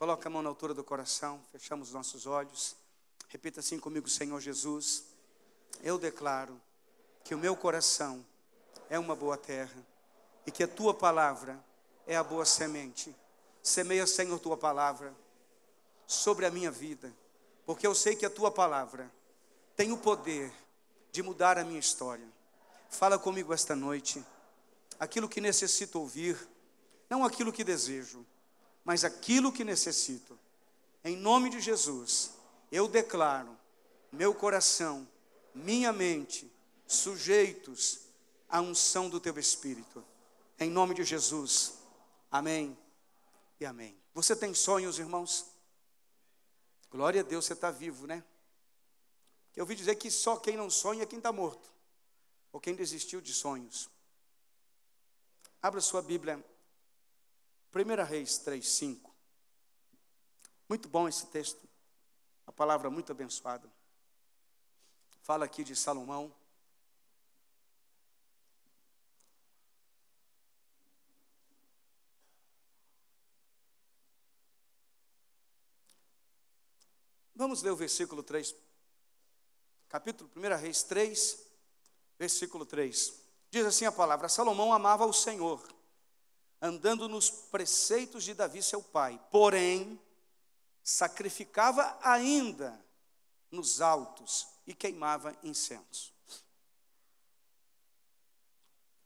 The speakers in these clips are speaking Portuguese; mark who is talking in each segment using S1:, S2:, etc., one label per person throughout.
S1: Coloca a mão na altura do coração, fechamos os nossos olhos. Repita assim comigo, Senhor Jesus. Eu declaro que o meu coração é uma boa terra e que a tua palavra é a boa semente. Semeia, Senhor, tua palavra sobre a minha vida, porque eu sei que a tua palavra tem o poder de mudar a minha história. Fala comigo esta noite aquilo que necessito ouvir, não aquilo que desejo, mas aquilo que necessito. Em nome de Jesus, eu declaro meu coração, minha mente, sujeitos à unção do teu Espírito. Em nome de Jesus. Amém e amém. Você tem sonhos, irmãos? Glória a Deus, você está vivo, né? Eu ouvi dizer que só quem não sonha é quem está morto, ou quem desistiu de sonhos. Abra sua Bíblia 1 Reis 3,5. Muito bom esse texto. A palavra muito abençoada. Fala aqui de Salomão. Vamos ler o versículo 3. Capítulo 1 Reis 3, versículo 3. Diz assim a palavra: Salomão amava o Senhor andando nos preceitos de Davi, seu pai, porém, sacrificava ainda nos altos e queimava incenso.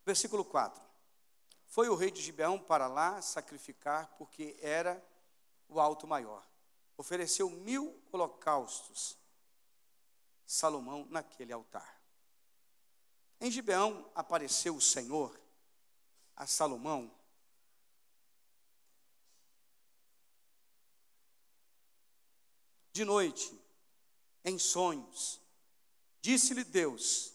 S1: Versículo 4. Foi o rei de Gibeão para lá sacrificar, porque era o alto maior. Ofereceu mil holocaustos, Salomão, naquele altar. Em Gibeão apareceu o Senhor a Salomão de noite, em sonhos. Disse-lhe Deus: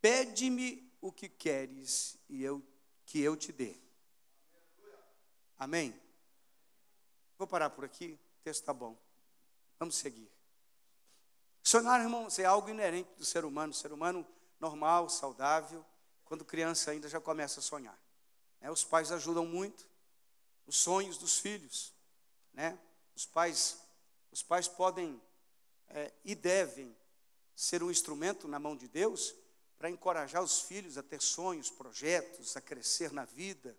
S1: Pede-me o que queres e eu que eu te dê. Amém. Vou parar por aqui, o texto está bom. Vamos seguir. Sonhar, irmãos, é algo inerente do ser humano. O ser humano normal, saudável, quando criança ainda já começa a sonhar. Né? Os pais ajudam muito. Os sonhos dos filhos. Né? Os pais os pais podem é, e devem ser um instrumento na mão de Deus para encorajar os filhos a ter sonhos, projetos, a crescer na vida,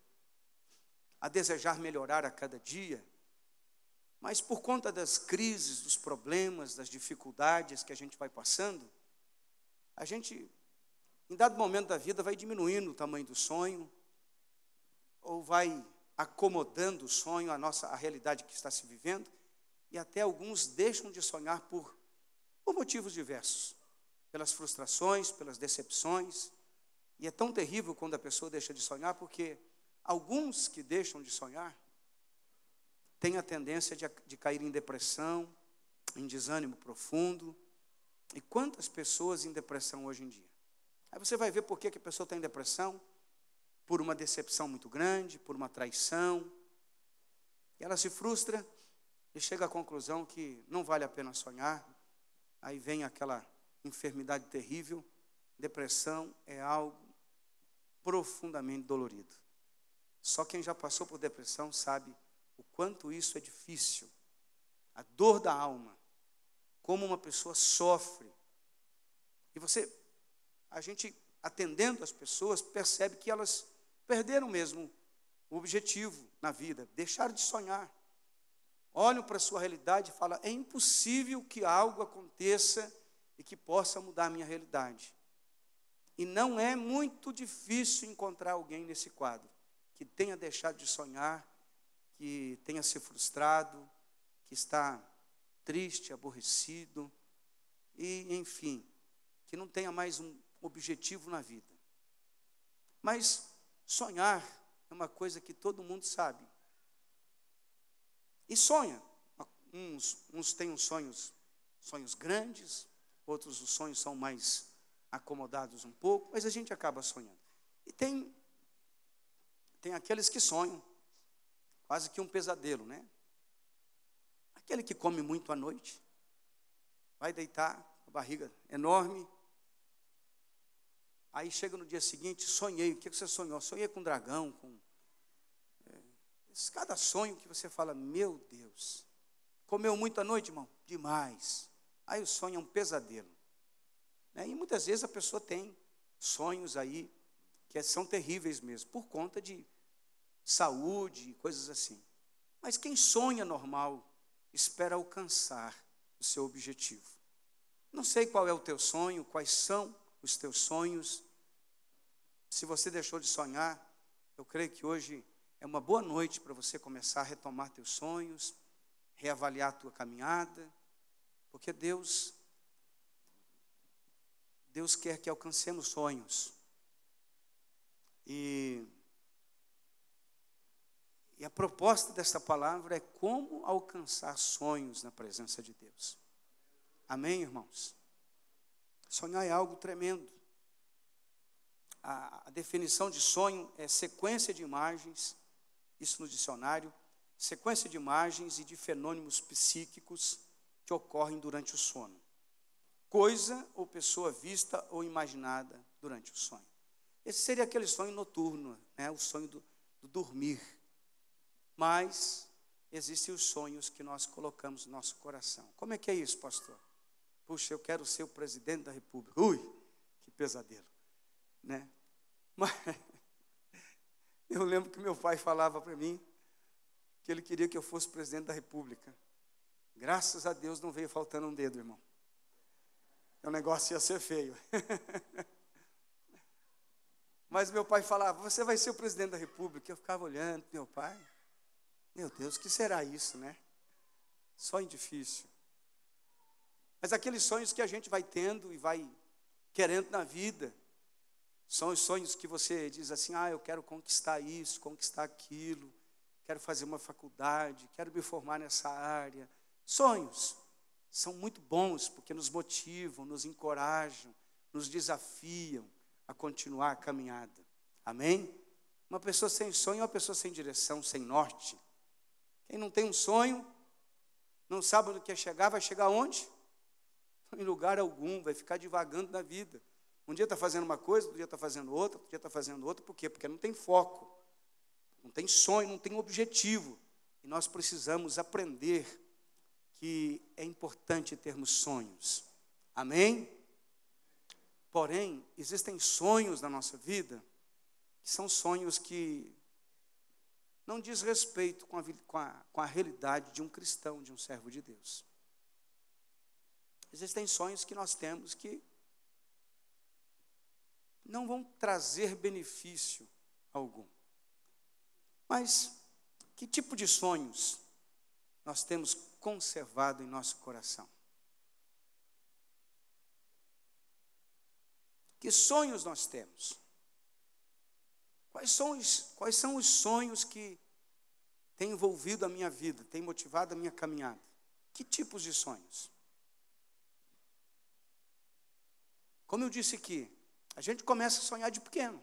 S1: a desejar melhorar a cada dia. Mas por conta das crises, dos problemas, das dificuldades que a gente vai passando, a gente, em dado momento da vida, vai diminuindo o tamanho do sonho, ou vai acomodando o sonho à nossa à realidade que está se vivendo, e até alguns deixam de sonhar por, por motivos diversos pelas frustrações, pelas decepções. E é tão terrível quando a pessoa deixa de sonhar, porque alguns que deixam de sonhar têm a tendência de, de cair em depressão, em desânimo profundo. E quantas pessoas em depressão hoje em dia? Aí você vai ver por que a pessoa está em depressão. Por uma decepção muito grande, por uma traição. E ela se frustra e chega à conclusão que não vale a pena sonhar. Aí vem aquela enfermidade terrível. Depressão é algo profundamente dolorido. Só quem já passou por depressão sabe o quanto isso é difícil. A dor da alma, como uma pessoa sofre. E você, a gente atendendo as pessoas, percebe que elas perderam mesmo o objetivo na vida, deixaram de sonhar olham para a sua realidade e falam: é impossível que algo aconteça e que possa mudar a minha realidade. E não é muito difícil encontrar alguém nesse quadro que tenha deixado de sonhar, que tenha se frustrado, que está triste, aborrecido, e enfim, que não tenha mais um objetivo na vida. Mas sonhar é uma coisa que todo mundo sabe e sonha. Uns, uns têm uns sonhos, sonhos grandes, outros os sonhos são mais acomodados um pouco, mas a gente acaba sonhando. E tem, tem aqueles que sonham, quase que um pesadelo, né? Aquele que come muito à noite, vai deitar, a barriga enorme, Aí chega no dia seguinte, sonhei. O que você sonhou? Sonhei com um dragão, com Cada sonho que você fala, meu Deus. Comeu muito à noite, irmão? Demais. Aí o sonho é um pesadelo. Né? E muitas vezes a pessoa tem sonhos aí que são terríveis mesmo, por conta de saúde, e coisas assim. Mas quem sonha normal espera alcançar o seu objetivo. Não sei qual é o teu sonho, quais são os teus sonhos. Se você deixou de sonhar, eu creio que hoje é uma boa noite para você começar a retomar teus sonhos, reavaliar a tua caminhada, porque Deus Deus quer que alcancemos sonhos. E, e a proposta desta palavra é como alcançar sonhos na presença de Deus. Amém, irmãos? Sonhar é algo tremendo. A, a definição de sonho é sequência de imagens isso no dicionário, sequência de imagens e de fenômenos psíquicos que ocorrem durante o sono. Coisa ou pessoa vista ou imaginada durante o sonho. Esse seria aquele sonho noturno, né? o sonho do, do dormir. Mas existem os sonhos que nós colocamos no nosso coração. Como é que é isso, pastor? Puxa, eu quero ser o presidente da república. Ui, que pesadelo. Né? Mas, eu lembro que meu pai falava para mim que ele queria que eu fosse presidente da República. Graças a Deus não veio faltando um dedo, irmão. O é negócio ia ser feio. Mas meu pai falava: Você vai ser o presidente da República. Eu ficava olhando, meu pai. Meu Deus, que será isso, né? Sonho difícil. Mas aqueles sonhos que a gente vai tendo e vai querendo na vida, são os sonhos que você diz assim: ah, eu quero conquistar isso, conquistar aquilo, quero fazer uma faculdade, quero me formar nessa área. Sonhos são muito bons porque nos motivam, nos encorajam, nos desafiam a continuar a caminhada. Amém? Uma pessoa sem sonho é uma pessoa sem direção, sem norte. Quem não tem um sonho, não sabe onde quer chegar, vai chegar onde? Em lugar algum, vai ficar divagando na vida um dia está fazendo uma coisa, outro dia está fazendo outra, outro dia está fazendo outra. Por quê? Porque não tem foco, não tem sonho, não tem objetivo. E nós precisamos aprender que é importante termos sonhos. Amém? Porém, existem sonhos na nossa vida que são sonhos que não diz respeito com a, com a, com a realidade de um cristão, de um servo de Deus. Existem sonhos que nós temos que não vão trazer benefício algum. Mas que tipo de sonhos nós temos conservado em nosso coração? Que sonhos nós temos? Quais são os, quais são os sonhos que têm envolvido a minha vida, têm motivado a minha caminhada? Que tipos de sonhos? Como eu disse aqui, a gente começa a sonhar de pequeno.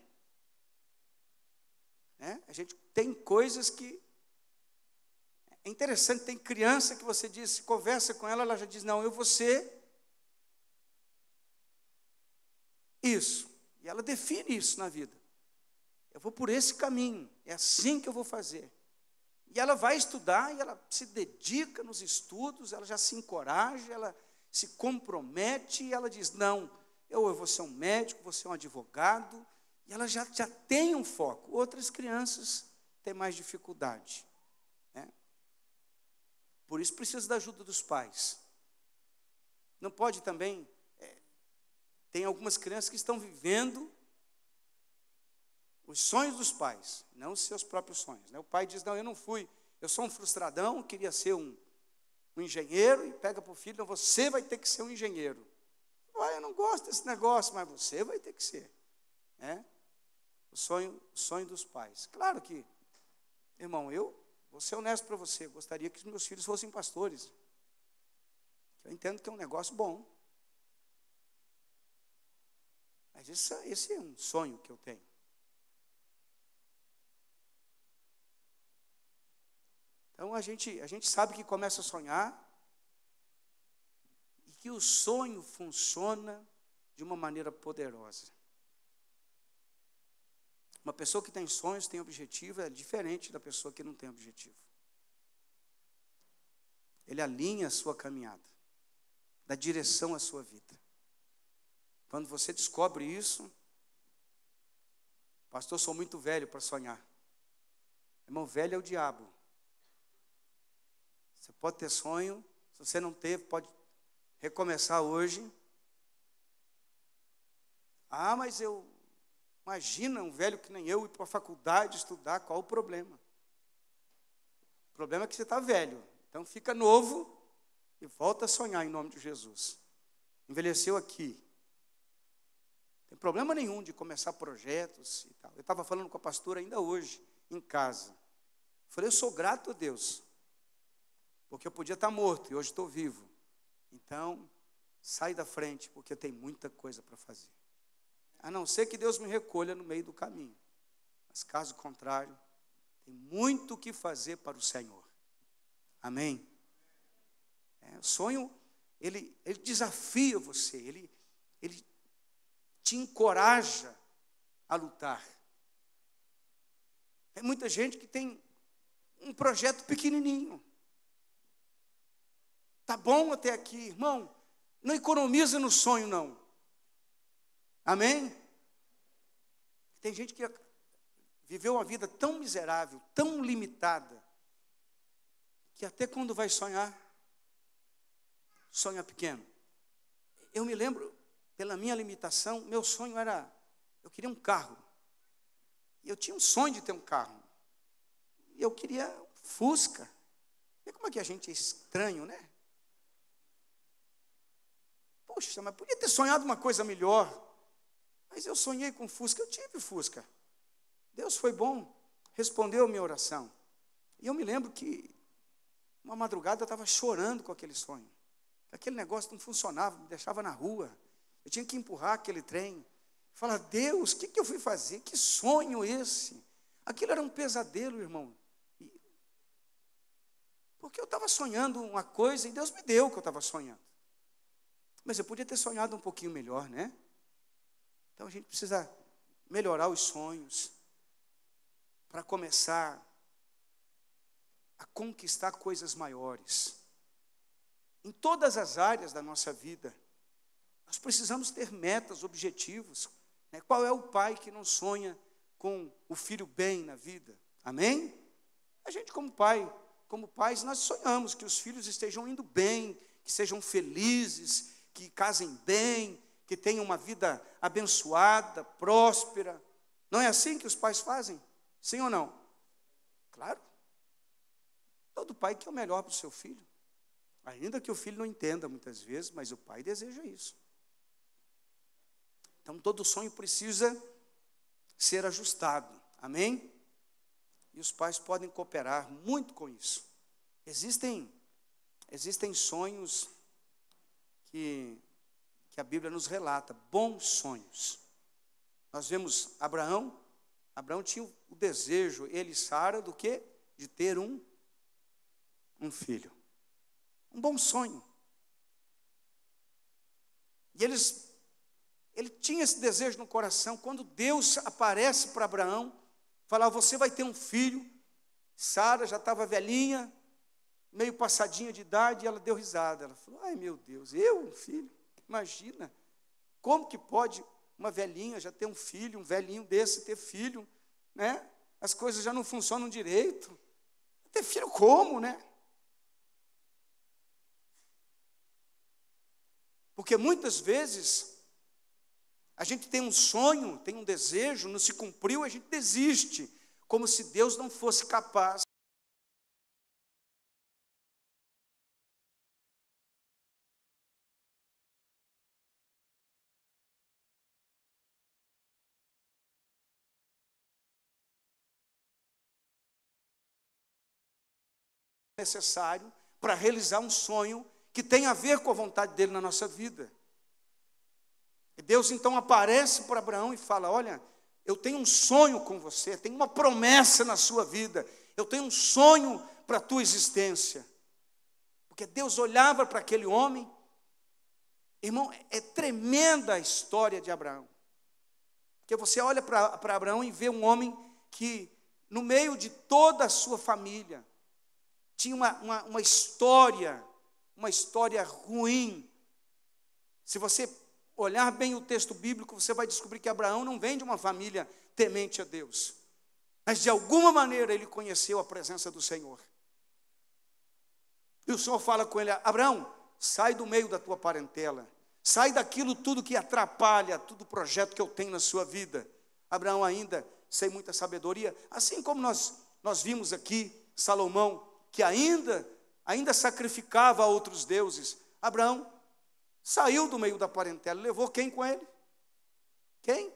S1: Né? A gente tem coisas que. É interessante, tem criança que você diz, se conversa com ela, ela já diz: Não, eu vou ser isso. E ela define isso na vida. Eu vou por esse caminho, é assim que eu vou fazer. E ela vai estudar e ela se dedica nos estudos, ela já se encoraja, ela se compromete e ela diz: Não, eu, eu vou ser um médico, vou ser um advogado, e ela já, já tem um foco. Outras crianças têm mais dificuldade. Né? Por isso precisa da ajuda dos pais. Não pode também. É, tem algumas crianças que estão vivendo os sonhos dos pais, não os seus próprios sonhos. Né? O pai diz: Não, eu não fui, eu sou um frustradão, queria ser um, um engenheiro, e pega para o filho: Não, você vai ter que ser um engenheiro. Pai, eu não gosto desse negócio, mas você vai ter que ser. Né? O sonho, o sonho dos pais. Claro que, irmão, eu vou ser honesto para você, gostaria que os meus filhos fossem pastores. Eu entendo que é um negócio bom. Mas esse, esse é um sonho que eu tenho. Então a gente, a gente sabe que começa a sonhar, que o sonho funciona de uma maneira poderosa. Uma pessoa que tem sonhos, tem objetivo, é diferente da pessoa que não tem objetivo. Ele alinha a sua caminhada, dá direção à sua vida. Quando você descobre isso, pastor, sou muito velho para sonhar. Irmão, velho é o diabo. Você pode ter sonho, se você não teve, pode recomeçar hoje. Ah, mas eu. Imagina um velho que nem eu ir para a faculdade estudar, qual o problema? O problema é que você está velho. Então fica novo e volta a sonhar em nome de Jesus. Envelheceu aqui. Não tem problema nenhum de começar projetos e tal. Eu estava falando com a pastora ainda hoje, em casa. falei, eu sou grato a Deus, porque eu podia estar tá morto e hoje estou vivo. Então, sai da frente, porque tem muita coisa para fazer. A não ser que Deus me recolha no meio do caminho. Mas caso contrário, tem muito o que fazer para o Senhor. Amém? É, o sonho, ele, ele desafia você, ele, ele te encoraja a lutar. Tem muita gente que tem um projeto pequenininho. Tá bom até aqui, irmão. Não economiza no sonho, não. Amém? Tem gente que viveu uma vida tão miserável, tão limitada, que até quando vai sonhar, sonha pequeno. Eu me lembro, pela minha limitação, meu sonho era, eu queria um carro. Eu tinha um sonho de ter um carro. Eu queria um Fusca. Vê como é que a gente é estranho, né? Poxa, mas podia ter sonhado uma coisa melhor. Mas eu sonhei com Fusca, eu tive Fusca. Deus foi bom, respondeu a minha oração. E eu me lembro que uma madrugada eu estava chorando com aquele sonho. Aquele negócio não funcionava, me deixava na rua. Eu tinha que empurrar aquele trem. Falar, Deus, o que, que eu fui fazer? Que sonho esse? Aquilo era um pesadelo, irmão. Porque eu estava sonhando uma coisa e Deus me deu o que eu estava sonhando. Mas eu podia ter sonhado um pouquinho melhor, né? Então a gente precisa melhorar os sonhos para começar a conquistar coisas maiores. Em todas as áreas da nossa vida, nós precisamos ter metas, objetivos. Né? Qual é o pai que não sonha com o filho bem na vida? Amém? A gente, como pai, como pais, nós sonhamos que os filhos estejam indo bem, que sejam felizes, que casem bem, que tenham uma vida abençoada, próspera. Não é assim que os pais fazem? Sim ou não? Claro. Todo pai quer o melhor para o seu filho. Ainda que o filho não entenda muitas vezes, mas o pai deseja isso. Então todo sonho precisa ser ajustado. Amém? E os pais podem cooperar muito com isso. Existem existem sonhos que, que a Bíblia nos relata, bons sonhos. Nós vemos Abraão, Abraão tinha o desejo, ele e Sara, do que? De ter um, um filho. Um bom sonho. E eles, ele tinha esse desejo no coração. Quando Deus aparece para Abraão, falar: Você vai ter um filho. Sara já estava velhinha, meio passadinha de idade, ela deu risada. Ela falou: Ai meu Deus, eu, um filho? Imagina, como que pode uma velhinha já ter um filho, um velhinho desse ter filho, né? As coisas já não funcionam direito. Ter filho como, né? Porque muitas vezes a gente tem um sonho, tem um desejo, não se cumpriu, a gente desiste, como se Deus não fosse capaz necessário para realizar um sonho que tem a ver com a vontade dele na nossa vida. E Deus então aparece para Abraão e fala: Olha, eu tenho um sonho com você, tenho uma promessa na sua vida, eu tenho um sonho para a tua existência. Porque Deus olhava para aquele homem, irmão, é tremenda a história de Abraão. Porque você olha para Abraão e vê um homem que, no meio de toda a sua família, tinha uma, uma, uma história, uma história ruim. Se você olhar bem o texto bíblico, você vai descobrir que Abraão não vem de uma família temente a Deus. Mas de alguma maneira ele conheceu a presença do Senhor. E o Senhor fala com ele: Abraão, sai do meio da tua parentela, sai daquilo tudo que atrapalha, todo o projeto que eu tenho na sua vida. Abraão ainda sem muita sabedoria, assim como nós, nós vimos aqui Salomão que ainda, ainda sacrificava a outros deuses. Abraão saiu do meio da parentela, levou quem com ele? Quem?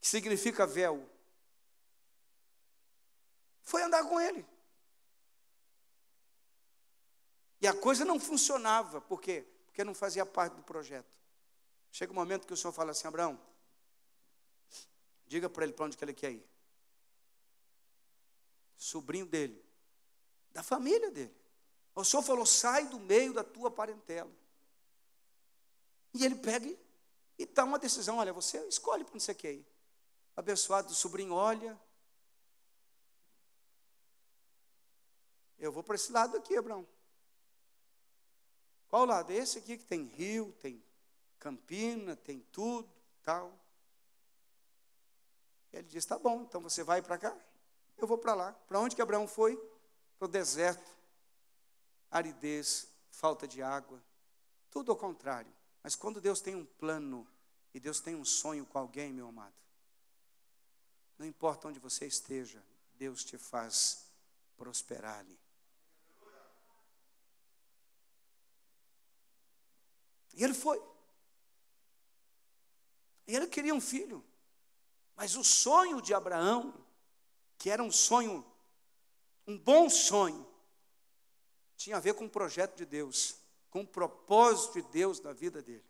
S1: Que significa véu. Foi andar com ele. E a coisa não funcionava, por quê? Porque não fazia parte do projeto. Chega um momento que o Senhor fala assim: Abraão, diga para ele para onde que ele quer ir sobrinho dele, da família dele. O Senhor falou: sai do meio da tua parentela. E ele pega e está uma decisão: olha, você escolhe para onde você quer ir. Abençoado, o sobrinho olha. Eu vou para esse lado aqui, Abraão. Qual lado? Esse aqui que tem rio, tem campina, tem tudo, tal. Ele diz: tá bom, então você vai para cá eu vou para lá. Para onde que Abraão foi? Para o deserto. Aridez, falta de água, tudo ao contrário. Mas quando Deus tem um plano e Deus tem um sonho com alguém, meu amado, não importa onde você esteja, Deus te faz prosperar ali. E ele foi. E ele queria um filho. Mas o sonho de Abraão que era um sonho, um bom sonho, tinha a ver com o um projeto de Deus, com o um propósito de Deus na vida dele.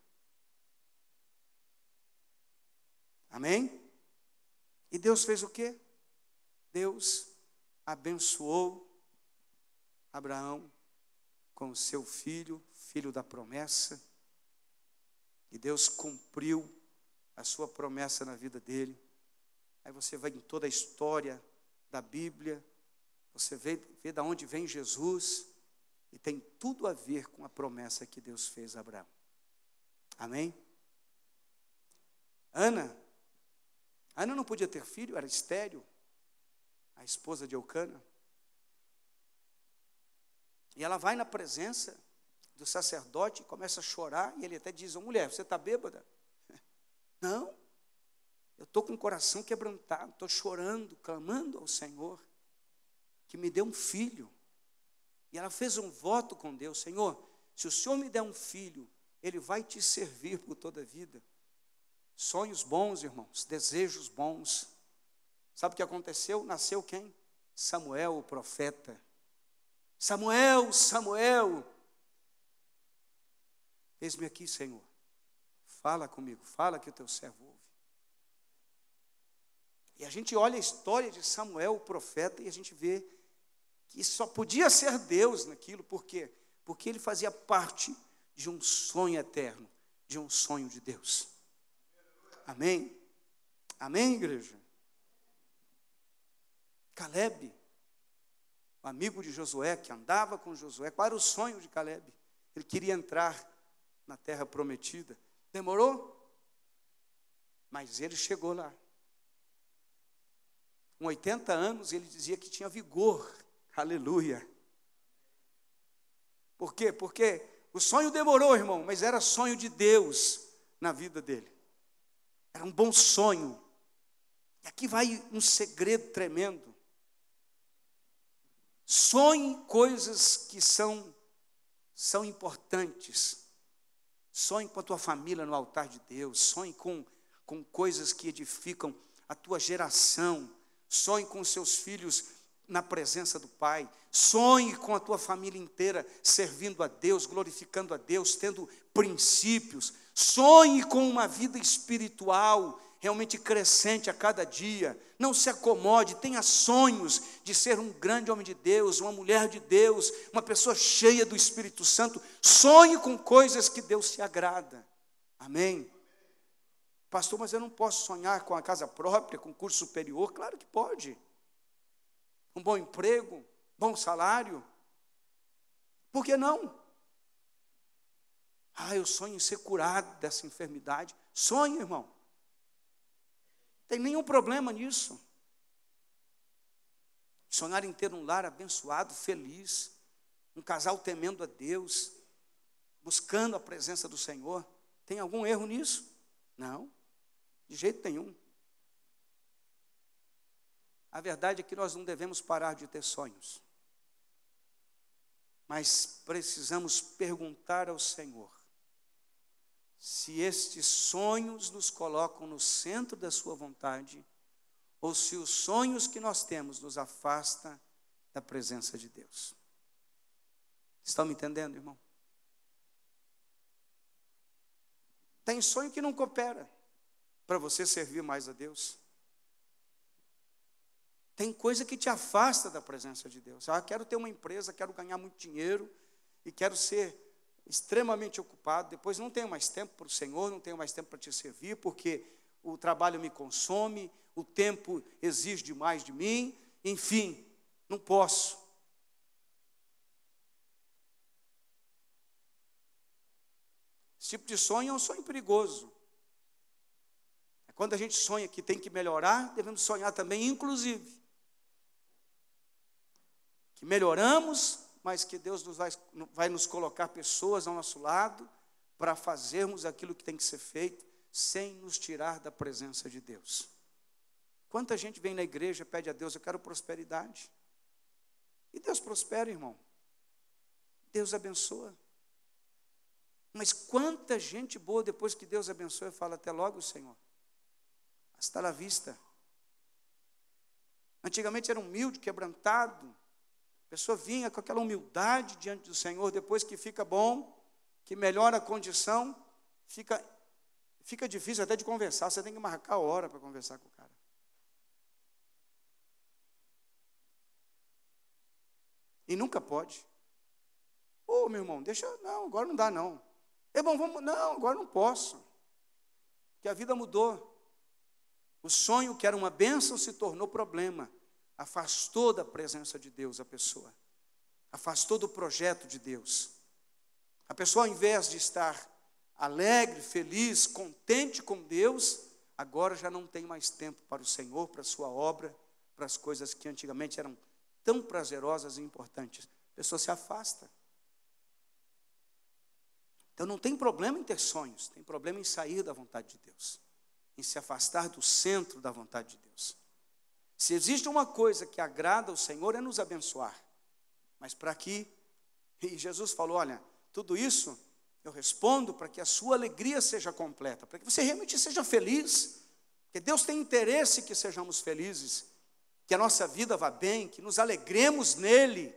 S1: Amém? E Deus fez o quê? Deus abençoou Abraão com seu filho, filho da promessa, e Deus cumpriu a sua promessa na vida dele. Aí você vai em toda a história da Bíblia, você vê, vê de onde vem Jesus, e tem tudo a ver com a promessa que Deus fez a Abraão. Amém? Ana, Ana não podia ter filho, era estéril, a esposa de Eucana. E ela vai na presença do sacerdote, começa a chorar, e ele até diz: Mulher, você está bêbada? Não, eu estou com o coração quebrantado, estou chorando, clamando ao Senhor, que me dê um filho. E ela fez um voto com Deus: Senhor, se o Senhor me der um filho, ele vai te servir por toda a vida. Sonhos bons, irmãos, desejos bons. Sabe o que aconteceu? Nasceu quem? Samuel, o profeta. Samuel, Samuel. Eis-me aqui, Senhor. Fala comigo, fala que o teu servo ouve. E a gente olha a história de Samuel, o profeta, e a gente vê que só podia ser Deus naquilo, por quê? Porque ele fazia parte de um sonho eterno, de um sonho de Deus. Amém? Amém, igreja? Caleb, o amigo de Josué, que andava com Josué, qual era o sonho de Caleb? Ele queria entrar na terra prometida. Demorou? Mas ele chegou lá. Com 80 anos, ele dizia que tinha vigor. Aleluia. Por quê? Porque o sonho demorou, irmão, mas era sonho de Deus na vida dele. Era um bom sonho. E aqui vai um segredo tremendo. Sonhe coisas que são são importantes. Sonhe com a tua família no altar de Deus, sonhe com com coisas que edificam a tua geração, Sonhe com seus filhos na presença do Pai. Sonhe com a tua família inteira servindo a Deus, glorificando a Deus, tendo princípios. Sonhe com uma vida espiritual realmente crescente a cada dia. Não se acomode, tenha sonhos de ser um grande homem de Deus, uma mulher de Deus, uma pessoa cheia do Espírito Santo. Sonhe com coisas que Deus se agrada. Amém. Pastor, mas eu não posso sonhar com a casa própria, com curso superior? Claro que pode. Um bom emprego, bom salário. Por que não? Ah, eu sonho em ser curado dessa enfermidade. Sonho, irmão. Não tem nenhum problema nisso. Sonhar em ter um lar abençoado, feliz, um casal temendo a Deus, buscando a presença do Senhor. Tem algum erro nisso? Não. De jeito nenhum. A verdade é que nós não devemos parar de ter sonhos, mas precisamos perguntar ao Senhor se estes sonhos nos colocam no centro da Sua vontade ou se os sonhos que nós temos nos afasta da presença de Deus. Estão me entendendo, irmão? Tem sonho que não coopera para você servir mais a Deus? Tem coisa que te afasta da presença de Deus. Ah, quero ter uma empresa, quero ganhar muito dinheiro e quero ser extremamente ocupado. Depois não tenho mais tempo para o Senhor, não tenho mais tempo para te servir, porque o trabalho me consome, o tempo exige demais de mim, enfim, não posso. Esse tipo de sonho é um sonho perigoso. Quando a gente sonha que tem que melhorar, devemos sonhar também, inclusive, que melhoramos, mas que Deus nos vai, vai nos colocar pessoas ao nosso lado para fazermos aquilo que tem que ser feito, sem nos tirar da presença de Deus. Quanta gente vem na igreja pede a Deus, eu quero prosperidade. E Deus prospera, irmão. Deus abençoa. Mas quanta gente boa, depois que Deus abençoa, fala até logo, Senhor. Hasta la vista. Antigamente era humilde, quebrantado. A pessoa vinha com aquela humildade diante do Senhor, depois que fica bom, que melhora a condição, fica, fica difícil até de conversar. Você tem que marcar a hora para conversar com o cara. E nunca pode. Ô, oh, meu irmão, deixa. Não, agora não dá, não. bom, vamos. Não, agora não posso. Que a vida mudou. O sonho que era uma bênção se tornou problema. Afastou da presença de Deus a pessoa. Afastou do projeto de Deus. A pessoa, ao invés de estar alegre, feliz, contente com Deus, agora já não tem mais tempo para o Senhor, para a sua obra, para as coisas que antigamente eram tão prazerosas e importantes. A pessoa se afasta. Então não tem problema em ter sonhos, tem problema em sair da vontade de Deus em se afastar do centro da vontade de Deus. Se existe uma coisa que agrada ao Senhor é nos abençoar. Mas para que e Jesus falou, olha, tudo isso eu respondo para que a sua alegria seja completa, para que você realmente seja feliz, porque Deus tem interesse que sejamos felizes, que a nossa vida vá bem, que nos alegremos nele,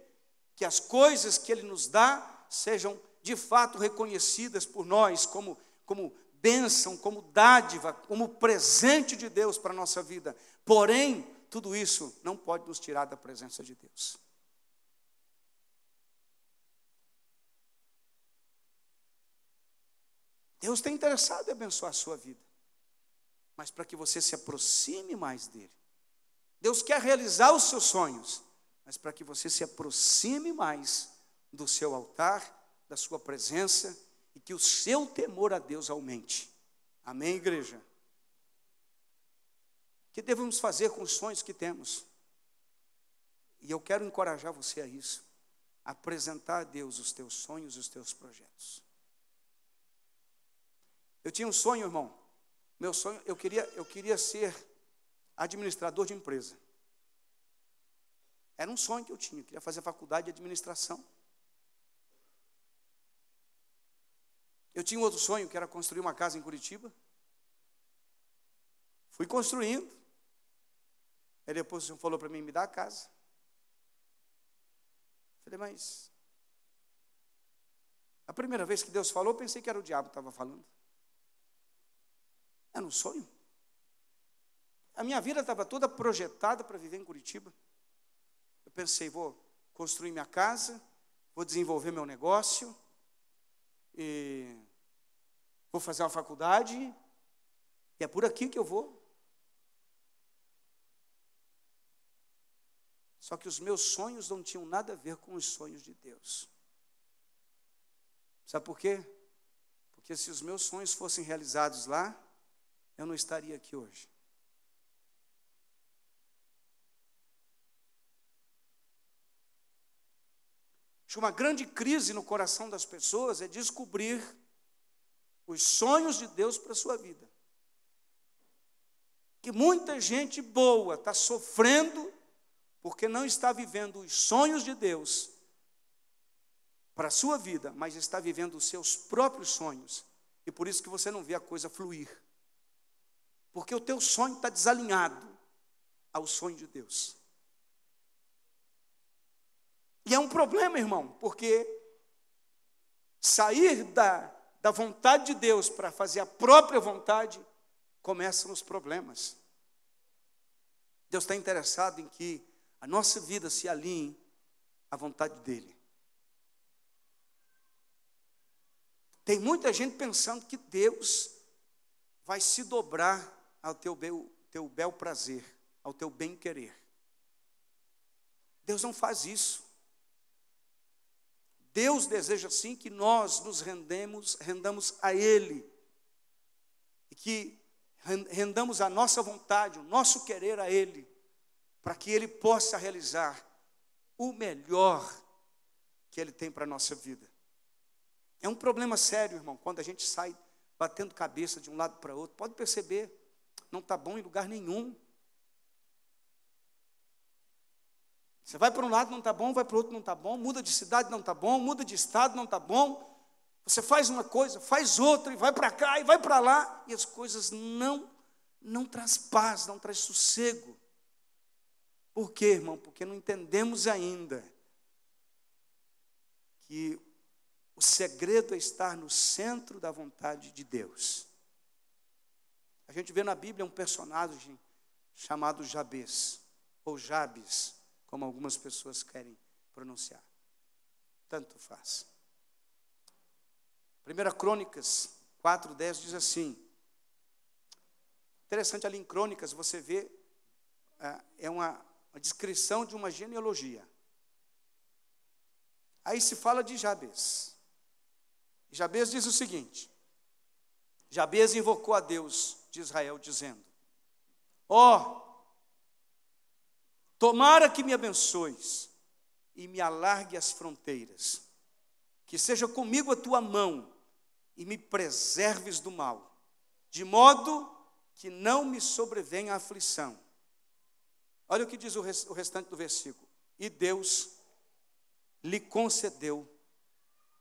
S1: que as coisas que ele nos dá sejam de fato reconhecidas por nós como como bênção, como dádiva, como presente de Deus para a nossa vida. Porém, tudo isso não pode nos tirar da presença de Deus. Deus está interessado em abençoar a sua vida, mas para que você se aproxime mais dele. Deus quer realizar os seus sonhos, mas para que você se aproxime mais do seu altar, da sua presença que o seu temor a Deus aumente. Amém, igreja? O que devemos fazer com os sonhos que temos? E eu quero encorajar você a isso. Apresentar a Deus os teus sonhos, os teus projetos. Eu tinha um sonho, irmão. Meu sonho, eu queria, eu queria ser administrador de empresa. Era um sonho que eu tinha, eu queria fazer faculdade de administração. Eu tinha outro sonho, que era construir uma casa em Curitiba. Fui construindo. Aí depois o senhor falou para mim, me dá a casa. Falei, mas. A primeira vez que Deus falou, pensei que era o diabo que estava falando. Era um sonho. A minha vida estava toda projetada para viver em Curitiba. Eu pensei, vou construir minha casa, vou desenvolver meu negócio. E Vou fazer uma faculdade e é por aqui que eu vou. Só que os meus sonhos não tinham nada a ver com os sonhos de Deus. Sabe por quê? Porque se os meus sonhos fossem realizados lá, eu não estaria aqui hoje. Acho que uma grande crise no coração das pessoas é descobrir os sonhos de Deus para a sua vida. Que muita gente boa está sofrendo porque não está vivendo os sonhos de Deus para a sua vida, mas está vivendo os seus próprios sonhos. E por isso que você não vê a coisa fluir. Porque o teu sonho está desalinhado ao sonho de Deus. E é um problema, irmão, porque sair da da vontade de Deus para fazer a própria vontade, começam os problemas. Deus está interessado em que a nossa vida se alinhe à vontade dEle. Tem muita gente pensando que Deus vai se dobrar ao teu bel, teu bel prazer, ao teu bem querer. Deus não faz isso. Deus deseja sim que nós nos rendemos, rendamos a Ele, e que rendamos a nossa vontade, o nosso querer a Ele, para que Ele possa realizar o melhor que Ele tem para a nossa vida. É um problema sério, irmão, quando a gente sai batendo cabeça de um lado para outro, pode perceber, não está bom em lugar nenhum. Você vai para um lado, não está bom, vai para o outro, não está bom, muda de cidade, não está bom, muda de estado, não está bom. Você faz uma coisa, faz outra, e vai para cá, e vai para lá, e as coisas não, não traz paz, não traz sossego. Por quê, irmão? Porque não entendemos ainda que o segredo é estar no centro da vontade de Deus. A gente vê na Bíblia um personagem chamado Jabes, ou Jabes como algumas pessoas querem pronunciar. Tanto faz. 1 Crônicas 4,10 diz assim. Interessante ali em Crônicas, você vê, é, é uma, uma descrição de uma genealogia. Aí se fala de Jabez. Jabez diz o seguinte: Jabez invocou a Deus de Israel, dizendo: Ó, oh, Tomara que me abençoes e me alargue as fronteiras. Que seja comigo a tua mão e me preserves do mal, de modo que não me sobrevenha a aflição. Olha o que diz o, restante do versículo. E Deus lhe concedeu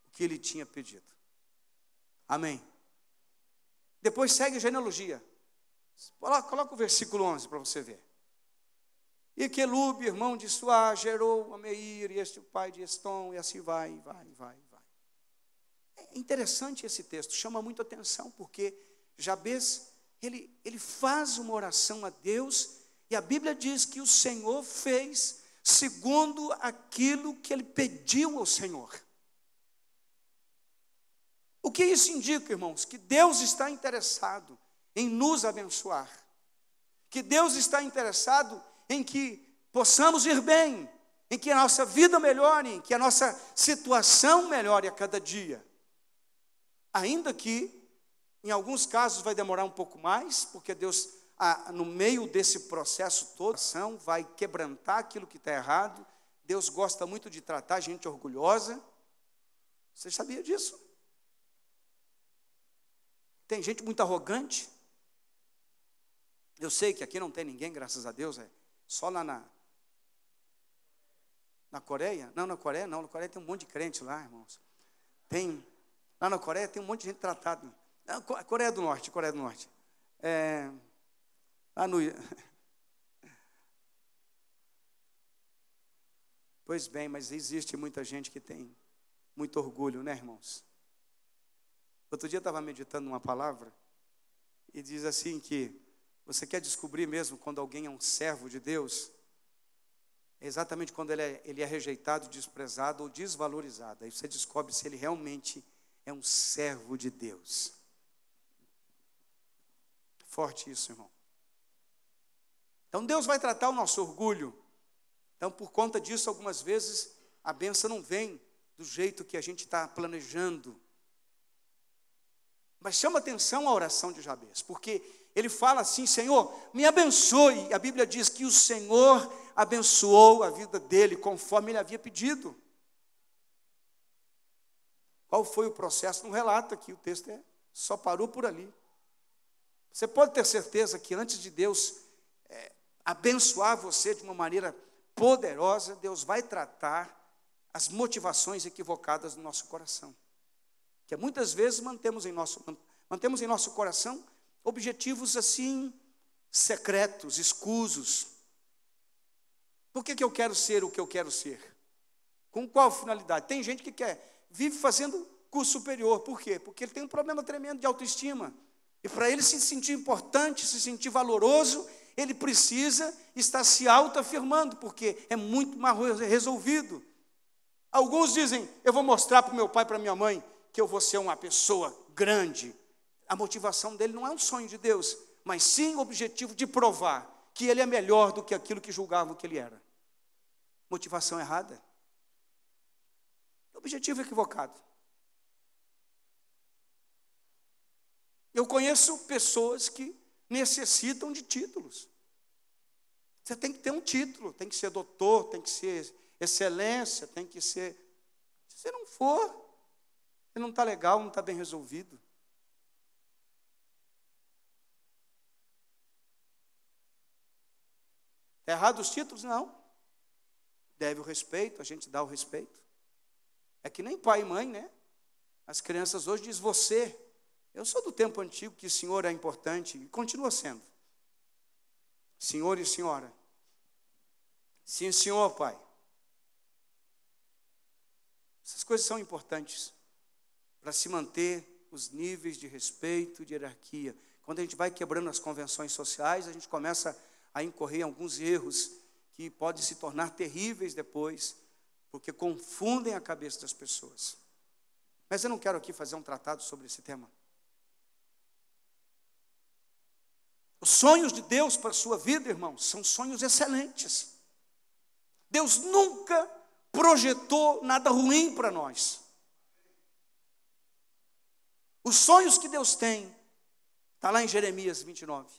S1: o que ele tinha pedido. Amém. Depois segue a genealogia. Coloca o versículo 11 para você ver. E Quelube, irmão de Suá, gerou Ameir, e este o pai de Estom, e assim vai, vai, vai, vai. É interessante esse texto, chama muito atenção, porque Jabez, ele, ele faz uma oração a Deus, e a Bíblia diz que o Senhor fez segundo aquilo que ele pediu ao Senhor. O que isso indica, irmãos? Que Deus está interessado em nos abençoar, que Deus está interessado em que possamos ir bem, em que a nossa vida melhore, em que a nossa situação melhore a cada dia. Ainda que, em alguns casos, vai demorar um pouco mais, porque Deus, no meio desse processo todo, vai quebrantar aquilo que está errado. Deus gosta muito de tratar gente orgulhosa. Você sabia disso? Tem gente muito arrogante. Eu sei que aqui não tem ninguém, graças a Deus, é só lá na. Na Coreia? Não, na Coreia não. Na Coreia tem um monte de crente lá, irmãos. Tem. Lá na Coreia tem um monte de gente tratada. É, Coreia do Norte, Coreia do Norte. É, lá no. Pois bem, mas existe muita gente que tem muito orgulho, né, irmãos? Outro dia eu estava meditando uma palavra e diz assim que você quer descobrir mesmo quando alguém é um servo de Deus? É exatamente quando ele é, ele é rejeitado, desprezado ou desvalorizado. Aí você descobre se ele realmente é um servo de Deus. Forte isso, irmão. Então Deus vai tratar o nosso orgulho. Então, por conta disso, algumas vezes a benção não vem do jeito que a gente está planejando. Mas chama atenção a oração de Jabez, porque ele fala assim: Senhor, me abençoe. A Bíblia diz que o Senhor abençoou a vida dele conforme ele havia pedido. Qual foi o processo? Não relata aqui, o texto é, só parou por ali. Você pode ter certeza que antes de Deus é, abençoar você de uma maneira poderosa, Deus vai tratar as motivações equivocadas do nosso coração. Que muitas vezes mantemos em nosso, mantemos em nosso coração objetivos assim secretos, escusos. Por que, que eu quero ser o que eu quero ser? Com qual finalidade? Tem gente que quer, vive fazendo curso superior, por quê? Porque ele tem um problema tremendo de autoestima. E para ele se sentir importante, se sentir valoroso, ele precisa estar se autoafirmando, porque é muito mais resolvido. Alguns dizem: Eu vou mostrar para o meu pai, para minha mãe, que eu vou ser uma pessoa grande, a motivação dele não é um sonho de Deus, mas sim o objetivo de provar que ele é melhor do que aquilo que julgavam que ele era. Motivação errada. Objetivo equivocado. Eu conheço pessoas que necessitam de títulos. Você tem que ter um título, tem que ser doutor, tem que ser excelência, tem que ser. Se você não for, você não está legal, não está bem resolvido. Errado os títulos? Não. Deve o respeito, a gente dá o respeito. É que nem pai e mãe, né? As crianças hoje diz você. Eu sou do tempo antigo que senhor é importante e continua sendo. Senhor e senhora. Sim, senhor, pai. Essas coisas são importantes para se manter os níveis de respeito, de hierarquia. Quando a gente vai quebrando as convenções sociais, a gente começa a incorrer em alguns erros que podem se tornar terríveis depois, porque confundem a cabeça das pessoas. Mas eu não quero aqui fazer um tratado sobre esse tema. Os sonhos de Deus para a sua vida, irmãos, são sonhos excelentes. Deus nunca projetou nada ruim para nós. Os sonhos que Deus tem, está lá em Jeremias 29.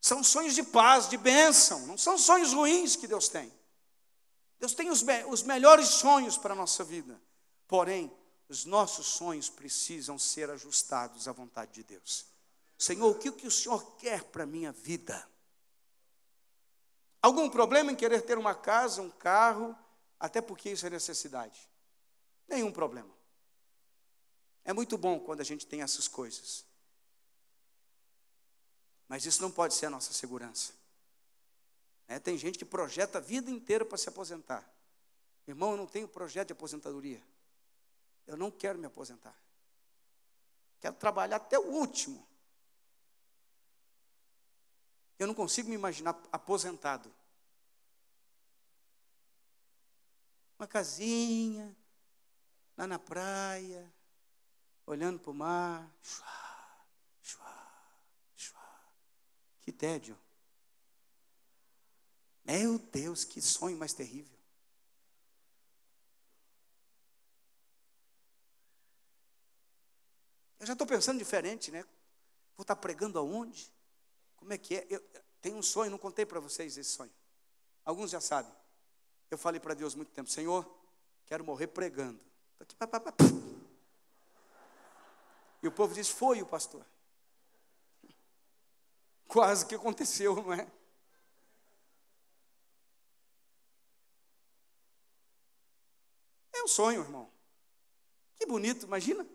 S1: São sonhos de paz, de bênção, não são sonhos ruins que Deus tem. Deus tem os, me os melhores sonhos para a nossa vida, porém, os nossos sonhos precisam ser ajustados à vontade de Deus. Senhor, o que, o que o Senhor quer para a minha vida? Algum problema em querer ter uma casa, um carro, até porque isso é necessidade? Nenhum problema. É muito bom quando a gente tem essas coisas. Mas isso não pode ser a nossa segurança. É, tem gente que projeta a vida inteira para se aposentar. Irmão, eu não tenho projeto de aposentadoria. Eu não quero me aposentar. Quero trabalhar até o último. Eu não consigo me imaginar aposentado. Uma casinha, lá na praia, olhando para o mar. tédio. Meu Deus, que sonho mais terrível. Eu já estou pensando diferente, né? Vou estar tá pregando aonde? Como é que é? Eu tenho um sonho, não contei para vocês esse sonho. Alguns já sabem. Eu falei para Deus muito tempo, Senhor, quero morrer pregando. Tá e o povo diz, foi o pastor. Quase que aconteceu, não é? É um sonho, irmão. Que bonito, imagina.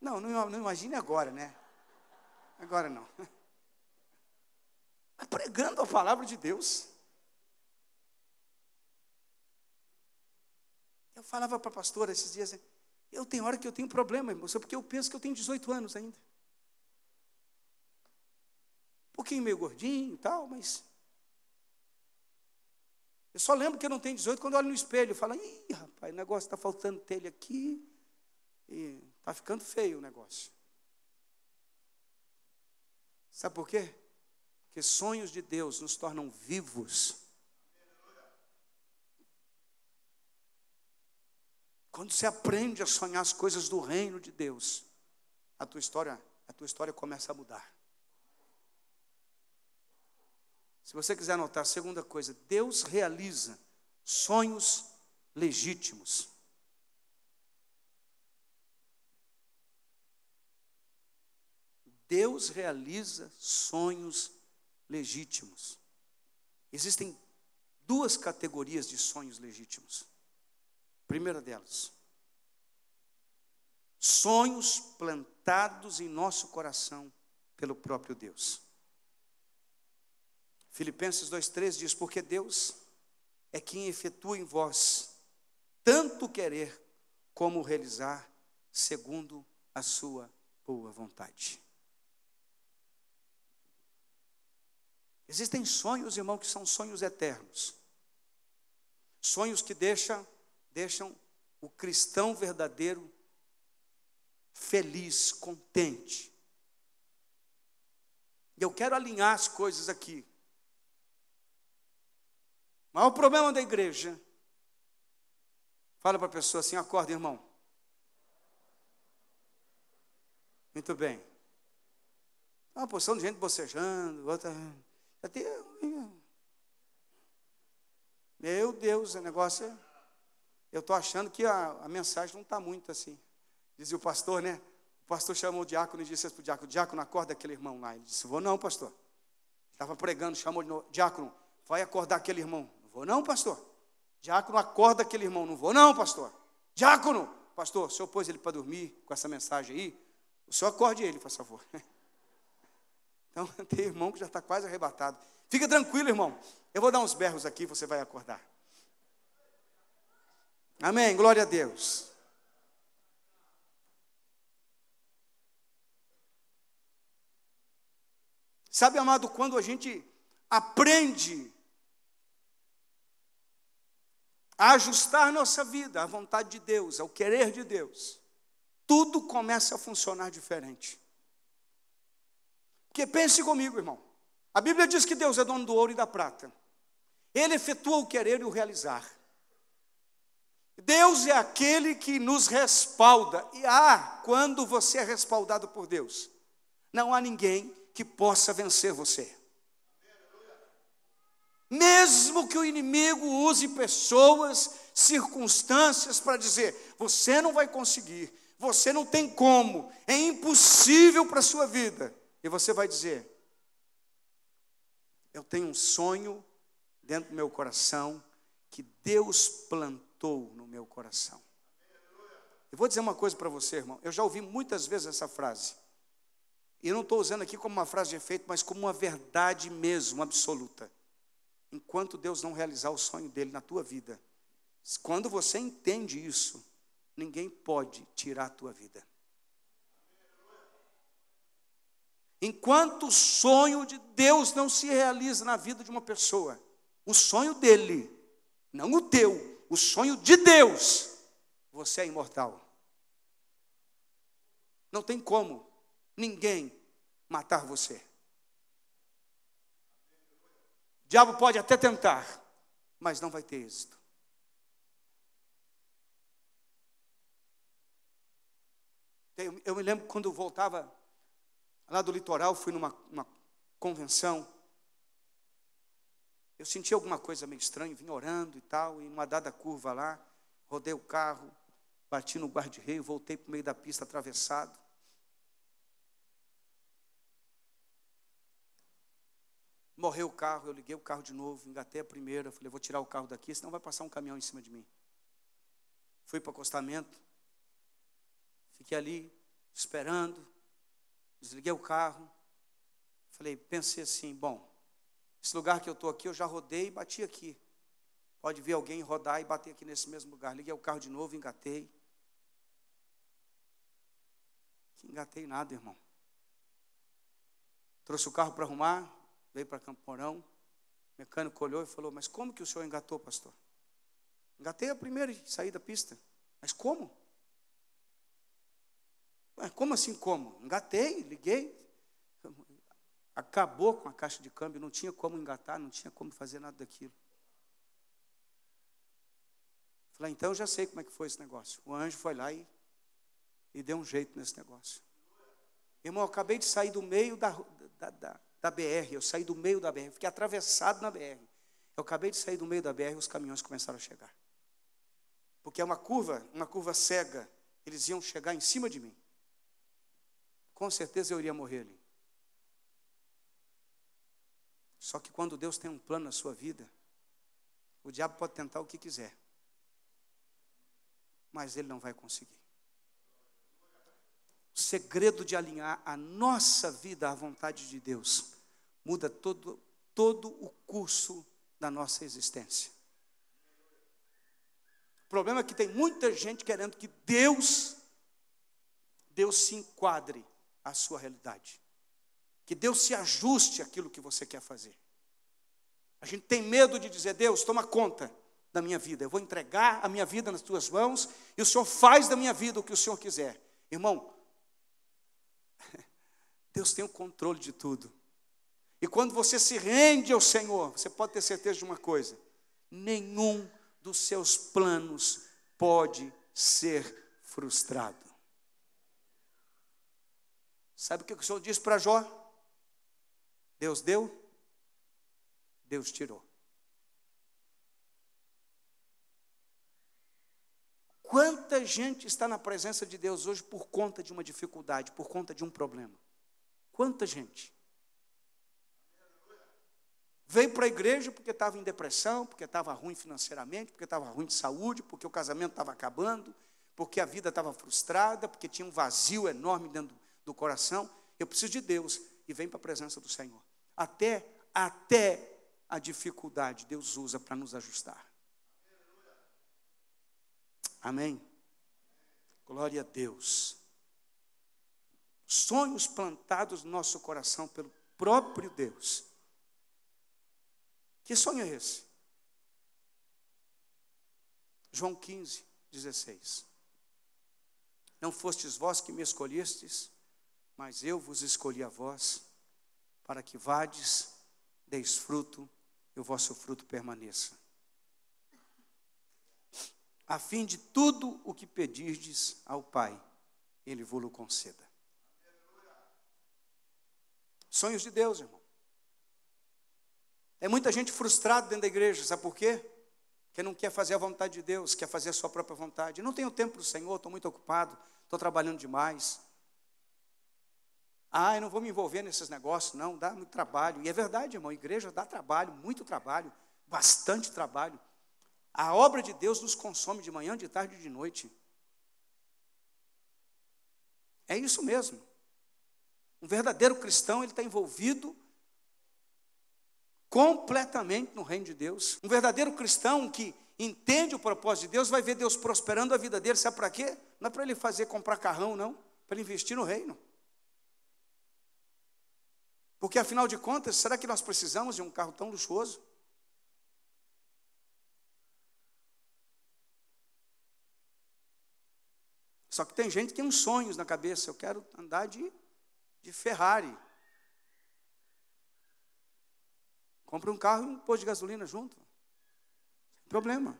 S1: Não, não, não imagine agora, né? Agora não. Mas pregando a palavra de Deus. Eu falava para a pastora esses dias, eu tenho hora que eu tenho problema, irmão, só porque eu penso que eu tenho 18 anos ainda pouquinho meio gordinho e tal, mas. Eu só lembro que eu não tenho 18 quando olho no espelho e falo, ih, rapaz, o negócio está faltando telha aqui. E está ficando feio o negócio. Sabe por quê? Porque sonhos de Deus nos tornam vivos. Quando você aprende a sonhar as coisas do reino de Deus, a tua história, a tua história começa a mudar. Se você quiser anotar, segunda coisa, Deus realiza sonhos legítimos. Deus realiza sonhos legítimos. Existem duas categorias de sonhos legítimos. Primeira delas, sonhos plantados em nosso coração pelo próprio Deus. Filipenses 2,3 diz: Porque Deus é quem efetua em vós tanto querer como realizar, segundo a sua boa vontade. Existem sonhos, irmão, que são sonhos eternos. Sonhos que deixam, deixam o cristão verdadeiro feliz, contente. E eu quero alinhar as coisas aqui. Mas o problema da igreja. Fala para a pessoa assim: acorda, irmão. Muito bem. Uma ah, porção de gente bocejando, outra. Até. Meu Deus, o negócio é. Eu estou achando que a, a mensagem não está muito assim. Dizia o pastor, né? O pastor chamou o diácono e disse assim para o diácono: Diácono, acorda aquele irmão lá. Ele disse: Vou não, pastor. Estava pregando, chamou de novo: Diácono, vai acordar aquele irmão. Vou não, pastor. Diácono acorda aquele irmão, não vou não, pastor. Diácono, pastor, o senhor pôs ele para dormir com essa mensagem aí? O senhor acorde ele, por favor. Então, tem irmão que já está quase arrebatado. Fica tranquilo, irmão. Eu vou dar uns berros aqui, você vai acordar. Amém. Glória a Deus. Sabe, amado, quando a gente aprende a ajustar nossa vida à vontade de Deus, ao querer de Deus, tudo começa a funcionar diferente. Porque pense comigo, irmão. A Bíblia diz que Deus é dono do ouro e da prata. Ele efetua o querer e o realizar. Deus é aquele que nos respalda. E ah, quando você é respaldado por Deus, não há ninguém que possa vencer você. Mesmo que o inimigo use pessoas, circunstâncias para dizer: você não vai conseguir, você não tem como, é impossível para a sua vida. E você vai dizer: eu tenho um sonho dentro do meu coração que Deus plantou no meu coração. Eu vou dizer uma coisa para você, irmão. Eu já ouvi muitas vezes essa frase. E não estou usando aqui como uma frase de efeito, mas como uma verdade mesmo, absoluta enquanto Deus não realizar o sonho dele na tua vida. Quando você entende isso, ninguém pode tirar a tua vida. Enquanto o sonho de Deus não se realiza na vida de uma pessoa, o sonho dele, não o teu, o sonho de Deus, você é imortal. Não tem como ninguém matar você. O diabo pode até tentar, mas não vai ter êxito. Eu, me lembro quando voltava lá do litoral, fui numa convenção. Eu senti alguma coisa meio estranha, vim orando e tal, e numa dada curva lá, rodei o carro, bati no guarda-reio, voltei para o meio da pista atravessado. Morreu o carro, eu liguei o carro de novo, engatei a primeira, falei, vou tirar o carro daqui, senão vai passar um caminhão em cima de mim. Fui para o acostamento, fiquei ali esperando, desliguei o carro, falei, pensei assim, bom, esse lugar que eu estou aqui, eu já rodei e bati aqui. Pode vir alguém rodar e bater aqui nesse mesmo lugar. Liguei o carro de novo, engatei. Que engatei nada, irmão. Trouxe o carro para arrumar, veio para Campo o mecânico olhou e falou, mas como que o senhor engatou, pastor? Engatei a primeira e saí da pista. Mas como? Como assim como? Engatei, liguei. Acabou com a caixa de câmbio, não tinha como engatar, não tinha como fazer nada daquilo. Falei, então eu já sei como é que foi esse negócio. O anjo foi lá e, e deu um jeito nesse negócio. Irmão, eu acabei de sair do meio da, da, da, da BR, eu saí do meio da BR, fiquei atravessado na BR. Eu acabei de sair do meio da BR e os caminhões começaram a chegar. Porque é uma curva, uma curva cega, eles iam chegar em cima de mim. Com certeza eu iria morrer ali. Só que quando Deus tem um plano na sua vida, o diabo pode tentar o que quiser, mas ele não vai conseguir. O segredo de alinhar a nossa vida à vontade de Deus muda todo, todo o curso da nossa existência. O problema é que tem muita gente querendo que Deus, Deus se enquadre à sua realidade. Que Deus se ajuste àquilo que você quer fazer. A gente tem medo de dizer, Deus, toma conta da minha vida. Eu vou entregar a minha vida nas tuas mãos e o Senhor faz da minha vida o que o Senhor quiser. Irmão, Deus tem o controle de tudo. E quando você se rende ao Senhor, você pode ter certeza de uma coisa: nenhum dos seus planos pode ser frustrado. Sabe o que o Senhor disse para Jó? Deus deu, Deus tirou. Quanta gente está na presença de Deus hoje por conta de uma dificuldade, por conta de um problema? Quanta gente! Veio para a igreja porque estava em depressão, porque estava ruim financeiramente, porque estava ruim de saúde, porque o casamento estava acabando, porque a vida estava frustrada, porque tinha um vazio enorme dentro do coração. Eu preciso de Deus e vem para a presença do Senhor. Até, até a dificuldade Deus usa para nos ajustar. Amém? Glória a Deus sonhos plantados no nosso coração pelo próprio Deus. Que sonho é esse? João 15, 16. Não fostes vós que me escolhestes, mas eu vos escolhi a vós, para que vades, deis fruto e o vosso fruto permaneça. A fim de tudo o que pedirdes ao Pai, Ele vos conceda. Sonhos de Deus, irmão. É muita gente frustrada dentro da igreja, sabe por quê? Porque não quer fazer a vontade de Deus, quer fazer a sua própria vontade. Eu não tenho tempo para o Senhor, estou muito ocupado, estou trabalhando demais. Ah, eu não vou me envolver nesses negócios, não, dá muito trabalho. E é verdade, irmão, a igreja dá trabalho, muito trabalho, bastante trabalho. A obra de Deus nos consome de manhã, de tarde e de noite. É isso mesmo. Um verdadeiro cristão, ele está envolvido completamente no reino de Deus. Um verdadeiro cristão que entende o propósito de Deus vai ver Deus prosperando a vida dele. Sabe para quê? Não é para ele fazer comprar carrão, não. Para ele investir no reino. Porque afinal de contas, será que nós precisamos de um carro tão luxuoso? Só que tem gente que tem uns sonhos na cabeça. Eu quero andar de de Ferrari. Compra um carro e um posto de gasolina junto. Sem problema.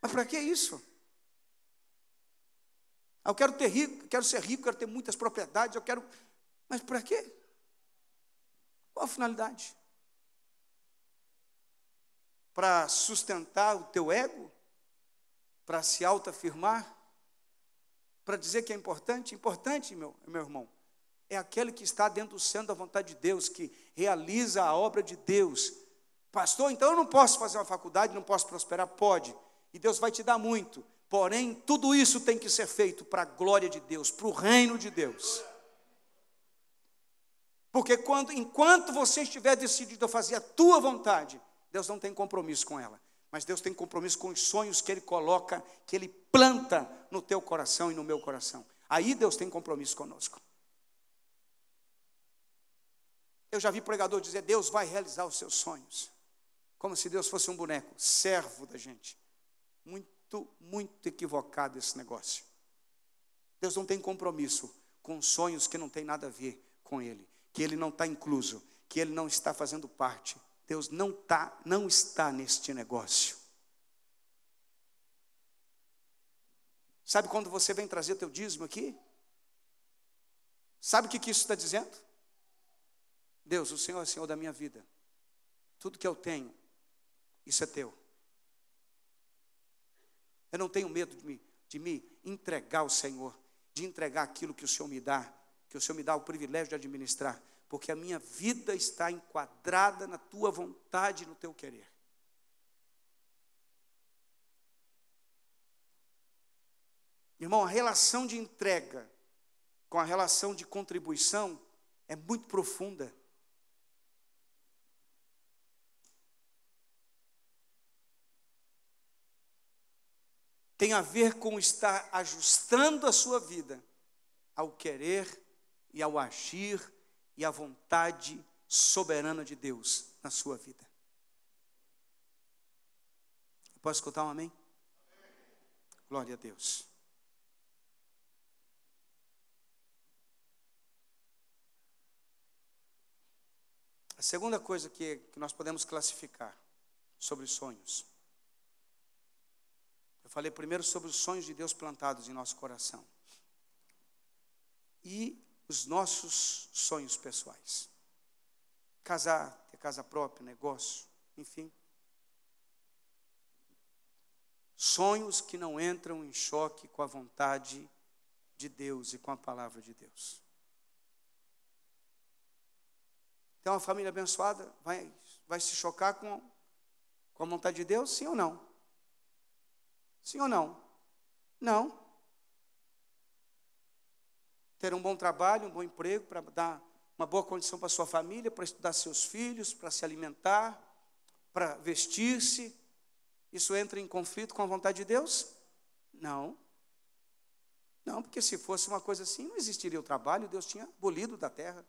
S1: Mas para que isso? Ah, eu quero ter rico, quero ser rico, quero ter muitas propriedades, eu quero. Mas para quê? Qual a finalidade? Para sustentar o teu ego? Para se autoafirmar? Para dizer que é importante? Importante, meu, meu irmão, é aquele que está dentro do centro da vontade de Deus, que realiza a obra de Deus. Pastor, então eu não posso fazer uma faculdade, não posso prosperar? Pode. E Deus vai te dar muito. Porém, tudo isso tem que ser feito para a glória de Deus, para o reino de Deus. Porque quando, enquanto você estiver decidido a fazer a tua vontade, Deus não tem compromisso com ela. Mas Deus tem compromisso com os sonhos que Ele coloca, que Ele planta no teu coração e no meu coração. Aí Deus tem compromisso conosco. Eu já vi pregador dizer: Deus vai realizar os seus sonhos. Como se Deus fosse um boneco, servo da gente. Muito, muito equivocado esse negócio. Deus não tem compromisso com sonhos que não tem nada a ver com Ele, que Ele não está incluso, que Ele não está fazendo parte. Deus não, tá, não está neste negócio. Sabe quando você vem trazer teu dízimo aqui? Sabe o que, que isso está dizendo? Deus, o Senhor é o Senhor da minha vida. Tudo que eu tenho, isso é teu. Eu não tenho medo de me, de me entregar ao Senhor, de entregar aquilo que o Senhor me dá, que o Senhor me dá o privilégio de administrar, porque a minha vida está enquadrada na tua vontade, no teu querer. Irmão, a relação de entrega com a relação de contribuição é muito profunda. tem a ver com estar ajustando a sua vida ao querer e ao agir e à vontade soberana de Deus na sua vida. Posso escutar um amém? Glória a Deus. A segunda coisa que, que nós podemos classificar sobre sonhos falei primeiro sobre os sonhos de Deus plantados em nosso coração e os nossos sonhos pessoais. Casar, ter casa própria, negócio, enfim. Sonhos que não entram em choque com a vontade de Deus e com a palavra de Deus. Ter uma família abençoada? Vai, vai se chocar com, com a vontade de Deus? Sim ou não? Sim ou não? Não. Ter um bom trabalho, um bom emprego para dar uma boa condição para sua família, para estudar seus filhos, para se alimentar, para vestir-se. Isso entra em conflito com a vontade de Deus? Não. Não, porque se fosse uma coisa assim, não existiria o trabalho, Deus tinha abolido da terra.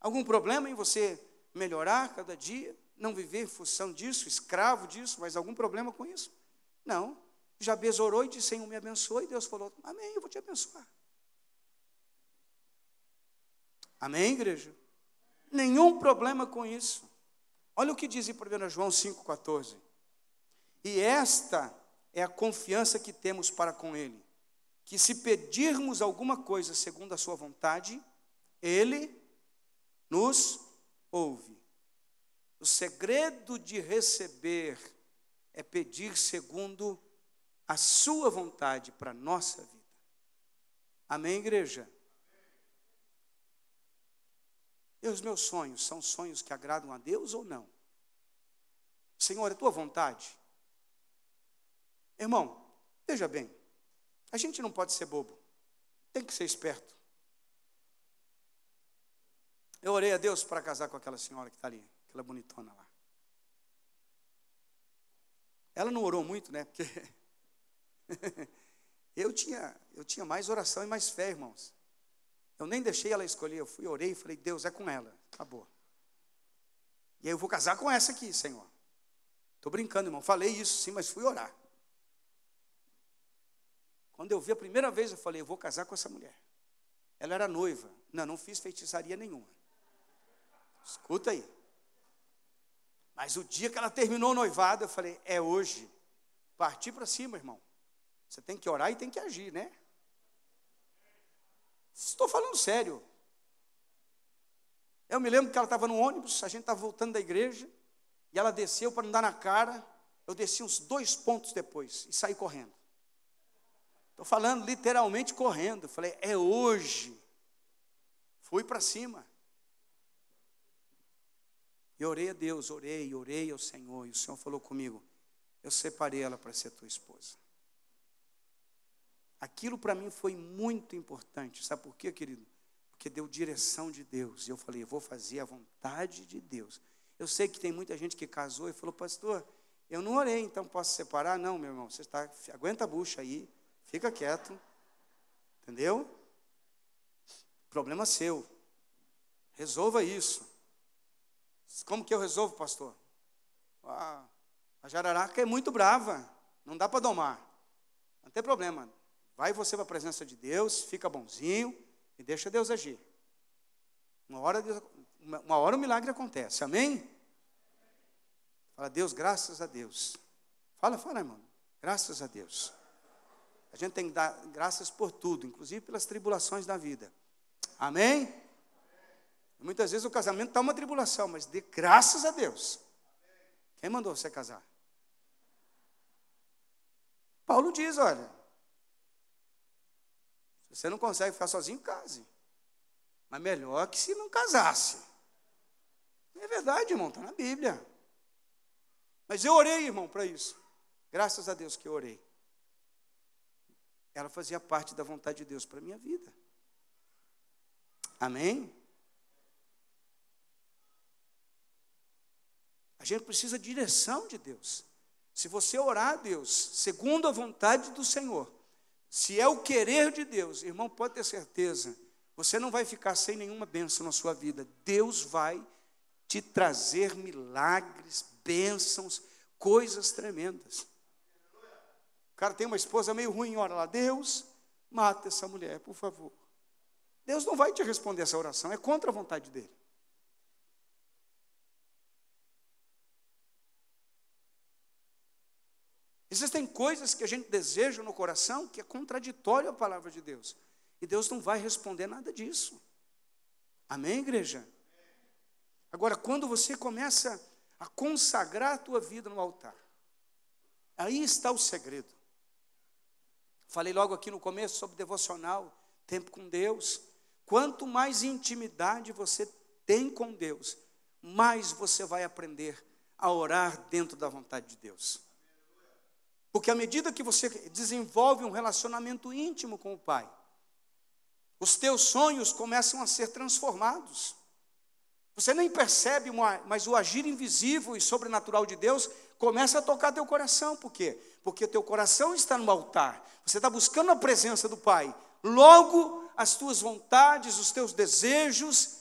S1: Algum problema em você melhorar cada dia? não viver em função disso, escravo disso, mas algum problema com isso? Não. Já orou e disse: Senhor, me abençoe. E Deus falou: Amém, eu vou te abençoar. Amém, igreja? Nenhum problema com isso. Olha o que diz em 1 João 5,14. E esta é a confiança que temos para com Ele, que se pedirmos alguma coisa segundo a Sua vontade, Ele nos ouve. O segredo de receber é pedir segundo a sua vontade para a nossa vida. Amém, igreja? E os meus sonhos são sonhos que agradam a Deus ou não? Senhor, é tua vontade? Irmão, veja bem, a gente não pode ser bobo, tem que ser esperto. Eu orei a Deus para casar com aquela senhora que está ali. Aquela bonitona lá. Ela não orou muito, né? Porque eu tinha, eu tinha mais oração e mais fé, irmãos. Eu nem deixei ela escolher, eu fui, orei e falei, Deus, é com ela, acabou. E aí eu vou casar com essa aqui, Senhor. Estou brincando, irmão, falei isso sim, mas fui orar. Quando eu vi a primeira vez, eu falei, eu vou casar com essa mulher. Ela era noiva. Não, não fiz feitiçaria nenhuma. Escuta aí. Mas o dia que ela terminou o noivado, eu falei: é hoje. Parti para cima, irmão. Você tem que orar e tem que agir, né? Estou falando sério. Eu me lembro que ela estava no ônibus, a gente estava voltando da igreja, e ela desceu para não dar na cara. Eu desci uns dois pontos depois e saí correndo. Estou falando literalmente correndo. falei, é hoje. Fui para cima. E orei a Deus, orei, orei ao Senhor. E o Senhor falou comigo: Eu separei ela para ser tua esposa. Aquilo para mim foi muito importante. Sabe por quê, querido? Porque deu direção de Deus. E eu falei: Eu vou fazer a vontade de Deus. Eu sei que tem muita gente que casou e falou: Pastor, eu não orei, então posso separar? Não, meu irmão, você está, aguenta a bucha aí, fica quieto, entendeu? Problema seu, resolva isso. Como que eu resolvo, pastor? Ah, a jararaca é muito brava, não dá para domar. Não tem problema. Vai você para a presença de Deus, fica bonzinho e deixa Deus agir. Uma hora, uma, hora o milagre acontece, amém? Fala, Deus, graças a Deus. Fala, fala, irmão. Graças a Deus. A gente tem que dar graças por tudo, inclusive pelas tribulações da vida. Amém? Muitas vezes o casamento está uma tribulação, mas dê graças a Deus. Quem mandou você casar? Paulo diz: olha, se você não consegue ficar sozinho, case. Mas melhor que se não casasse. É verdade, irmão, está na Bíblia. Mas eu orei, irmão, para isso. Graças a Deus que eu orei. Ela fazia parte da vontade de Deus para a minha vida. Amém? A gente precisa de direção de Deus. Se você orar a Deus, segundo a vontade do Senhor, se é o querer de Deus, irmão, pode ter certeza, você não vai ficar sem nenhuma bênção na sua vida. Deus vai te trazer milagres, bênçãos, coisas tremendas. O cara tem uma esposa meio ruim, ora lá, Deus, mata essa mulher, por favor. Deus não vai te responder essa oração, é contra a vontade dele. Existem coisas que a gente deseja no coração que é contraditório à palavra de Deus. E Deus não vai responder nada disso. Amém, igreja? Agora, quando você começa a consagrar a tua vida no altar, aí está o segredo. Falei logo aqui no começo sobre devocional, tempo com Deus. Quanto mais intimidade você tem com Deus, mais você vai aprender a orar dentro da vontade de Deus. Porque à medida que você desenvolve um relacionamento íntimo com o Pai, os teus sonhos começam a ser transformados. Você nem percebe, mas o agir invisível e sobrenatural de Deus começa a tocar teu coração. Por quê? Porque teu coração está no altar. Você está buscando a presença do Pai. Logo, as tuas vontades, os teus desejos,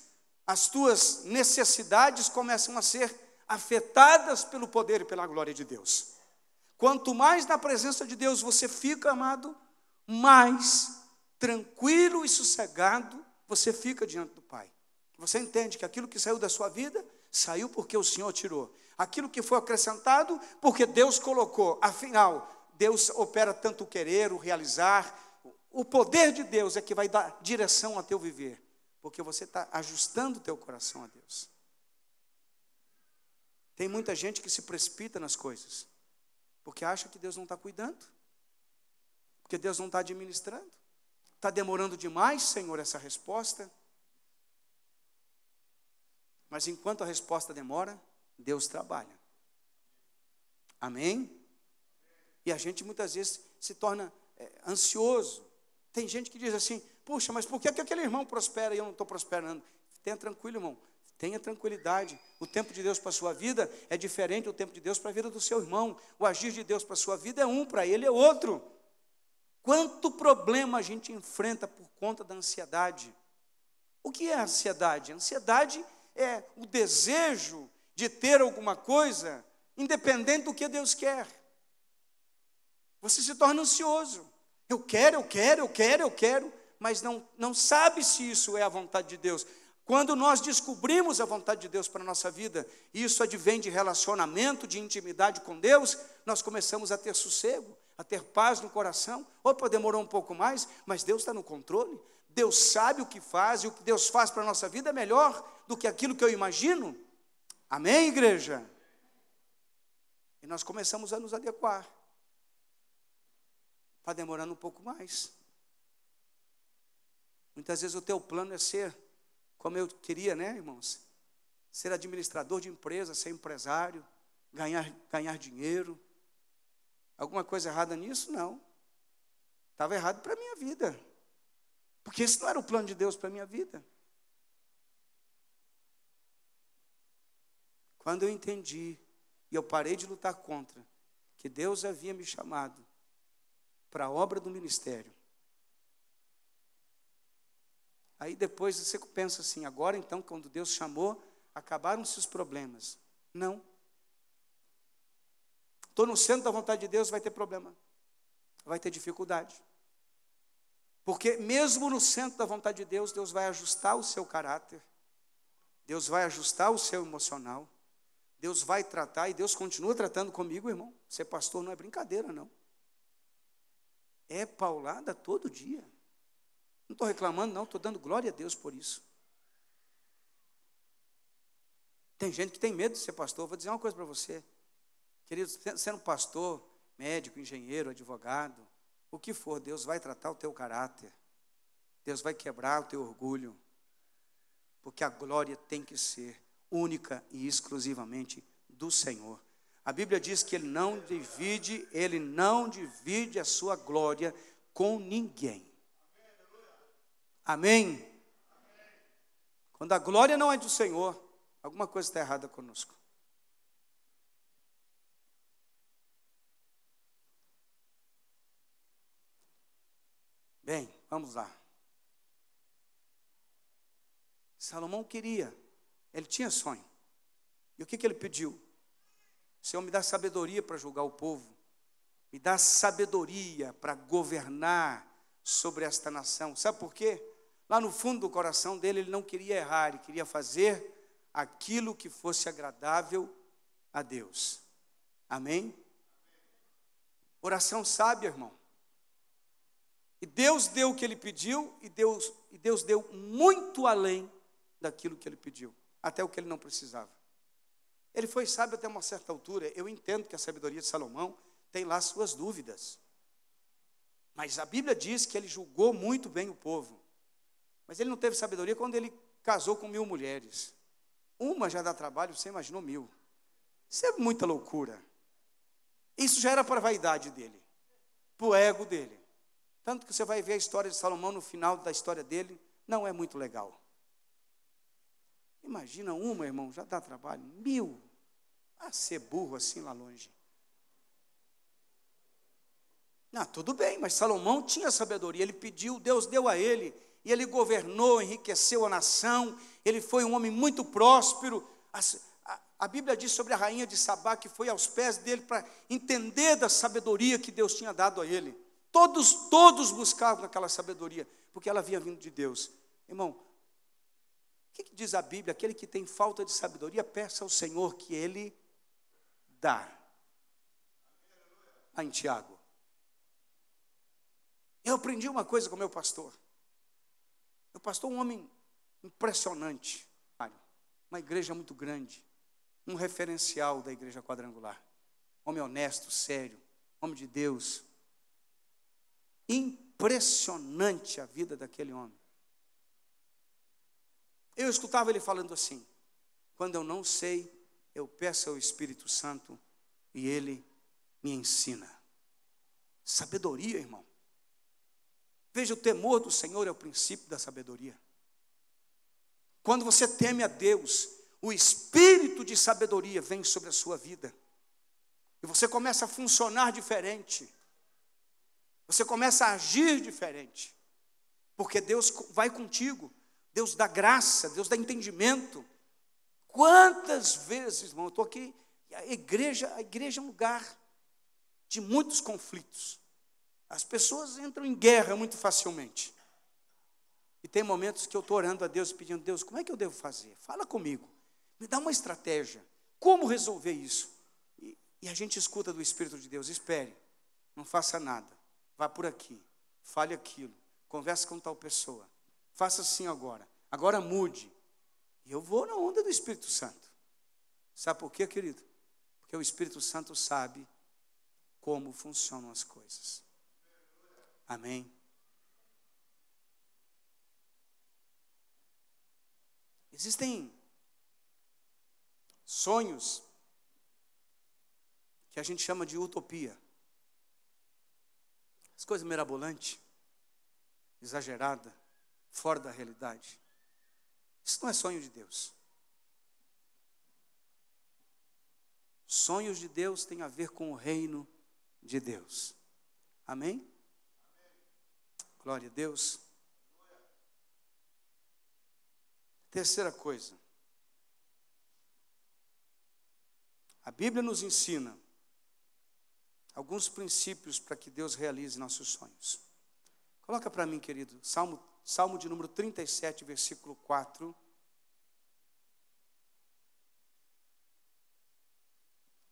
S1: as tuas necessidades começam a ser afetadas pelo poder e pela glória de Deus. Quanto mais na presença de Deus você fica, amado, mais tranquilo e sossegado você fica diante do Pai. Você entende que aquilo que saiu da sua vida saiu porque o Senhor tirou. Aquilo que foi acrescentado, porque Deus colocou. Afinal, Deus opera tanto o querer, o realizar. O poder de Deus é que vai dar direção ao teu viver, porque você está ajustando o teu coração a Deus. Tem muita gente que se precipita nas coisas. Porque acha que Deus não está cuidando, porque Deus não está administrando. Está demorando demais, Senhor, essa resposta. Mas enquanto a resposta demora, Deus trabalha. Amém? E a gente muitas vezes se torna é, ansioso. Tem gente que diz assim: puxa, mas por que, é que aquele irmão prospera e eu não estou prosperando? Tenha tranquilo, irmão. Tenha tranquilidade. O tempo de Deus para a sua vida é diferente do tempo de Deus para a vida do seu irmão. O agir de Deus para a sua vida é um, para ele é outro. Quanto problema a gente enfrenta por conta da ansiedade? O que é ansiedade? Ansiedade é o desejo de ter alguma coisa, independente do que Deus quer. Você se torna ansioso. Eu quero, eu quero, eu quero, eu quero, mas não, não sabe se isso é a vontade de Deus. Quando nós descobrimos a vontade de Deus para a nossa vida, e isso advém de relacionamento, de intimidade com Deus, nós começamos a ter sossego, a ter paz no coração. Opa, demorou um pouco mais, mas Deus está no controle. Deus sabe o que faz, e o que Deus faz para a nossa vida é melhor do que aquilo que eu imagino. Amém, igreja? E nós começamos a nos adequar. Está demorando um pouco mais. Muitas vezes o teu plano é ser como eu queria, né, irmãos? Ser administrador de empresa, ser empresário, ganhar, ganhar dinheiro. Alguma coisa errada nisso? Não. Estava errado para a minha vida. Porque esse não era o plano de Deus para a minha vida. Quando eu entendi e eu parei de lutar contra, que Deus havia me chamado para a obra do ministério, Aí depois você pensa assim, agora então, quando Deus chamou, acabaram-se os problemas. Não. Estou no centro da vontade de Deus, vai ter problema. Vai ter dificuldade. Porque mesmo no centro da vontade de Deus, Deus vai ajustar o seu caráter. Deus vai ajustar o seu emocional. Deus vai tratar e Deus continua tratando comigo, irmão. Ser pastor não é brincadeira, não. É paulada todo dia. Não estou reclamando, não, estou dando glória a Deus por isso. Tem gente que tem medo de ser pastor. Vou dizer uma coisa para você. Querido, sendo é pastor, médico, engenheiro, advogado, o que for, Deus vai tratar o teu caráter. Deus vai quebrar o teu orgulho. Porque a glória tem que ser única e exclusivamente do Senhor. A Bíblia diz que ele não divide, ele não divide a sua glória com ninguém. Amém? Quando a glória não é do Senhor, alguma coisa está errada conosco. Bem, vamos lá. Salomão queria, ele tinha sonho. E o que, que ele pediu? Senhor, me dá sabedoria para julgar o povo, me dá sabedoria para governar sobre esta nação. Sabe por quê? Lá no fundo do coração dele, ele não queria errar, ele queria fazer aquilo que fosse agradável a Deus. Amém? Oração sábia, irmão. E Deus deu o que ele pediu, e Deus, e Deus deu muito além daquilo que ele pediu, até o que ele não precisava. Ele foi sábio até uma certa altura. Eu entendo que a sabedoria de Salomão tem lá suas dúvidas. Mas a Bíblia diz que ele julgou muito bem o povo. Mas ele não teve sabedoria quando ele casou com mil mulheres. Uma já dá trabalho, você imaginou mil. Isso é muita loucura. Isso já era para a vaidade dele, para o ego dele. Tanto que você vai ver a história de Salomão no final da história dele, não é muito legal. Imagina uma, irmão, já dá trabalho. Mil. Ah, ser burro assim lá longe. Não, ah, tudo bem, mas Salomão tinha sabedoria, ele pediu, Deus deu a ele, e ele governou, enriqueceu a nação, ele foi um homem muito próspero. A, a, a Bíblia diz sobre a rainha de Sabá que foi aos pés dele para entender da sabedoria que Deus tinha dado a ele. Todos, todos buscavam aquela sabedoria, porque ela vinha vindo de Deus. Irmão, o que, que diz a Bíblia? Aquele que tem falta de sabedoria, peça ao Senhor que ele dá. Lá em Tiago. Eu aprendi uma coisa com meu pastor. Meu pastor, um homem impressionante, uma igreja muito grande, um referencial da igreja quadrangular. Homem honesto, sério, homem de Deus. Impressionante a vida daquele homem. Eu escutava ele falando assim: quando eu não sei, eu peço ao Espírito Santo e ele me ensina. Sabedoria, irmão. Veja, o temor do Senhor é o princípio da sabedoria. Quando você teme a Deus, o espírito de sabedoria vem sobre a sua vida. E você começa a funcionar diferente. Você começa a agir diferente. Porque Deus vai contigo. Deus dá graça, Deus dá entendimento. Quantas vezes, irmão, eu estou aqui. A igreja, a igreja é um lugar de muitos conflitos. As pessoas entram em guerra muito facilmente. E tem momentos que eu estou orando a Deus e pedindo, Deus, como é que eu devo fazer? Fala comigo. Me dá uma estratégia. Como resolver isso? E, e a gente escuta do Espírito de Deus, espere, não faça nada. Vá por aqui, fale aquilo, converse com tal pessoa. Faça assim agora. Agora mude. E eu vou na onda do Espírito Santo. Sabe por quê, querido? Porque o Espírito Santo sabe como funcionam as coisas. Amém. Existem sonhos que a gente chama de utopia. As coisas mirabolantes, exagerada, fora da realidade. Isso não é sonho de Deus. Sonhos de Deus têm a ver com o reino de Deus. Amém? Glória a Deus. Terceira coisa. A Bíblia nos ensina alguns princípios para que Deus realize nossos sonhos. Coloca para mim, querido, Salmo, Salmo de número 37, versículo 4.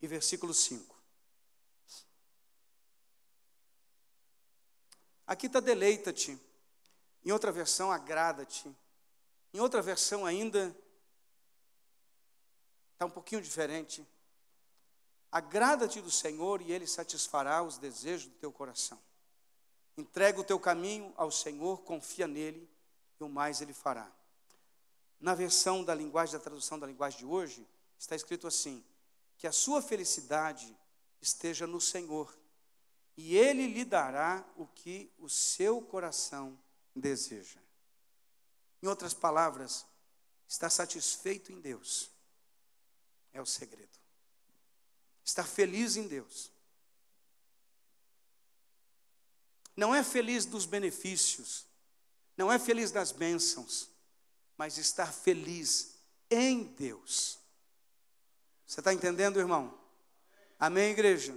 S1: E versículo 5. Aqui está deleita-te. Em outra versão, agrada-te. Em outra versão ainda, está um pouquinho diferente. Agrada-te do Senhor e Ele satisfará os desejos do teu coração. Entrega o teu caminho ao Senhor, confia nele e o mais Ele fará. Na versão da linguagem, da tradução da linguagem de hoje, está escrito assim: que a sua felicidade esteja no Senhor e ele lhe dará o que o seu coração deseja. Em outras palavras, estar satisfeito em Deus é o segredo. Estar feliz em Deus. Não é feliz dos benefícios, não é feliz das bênçãos, mas estar feliz em Deus. Você está entendendo, irmão? Amém, igreja?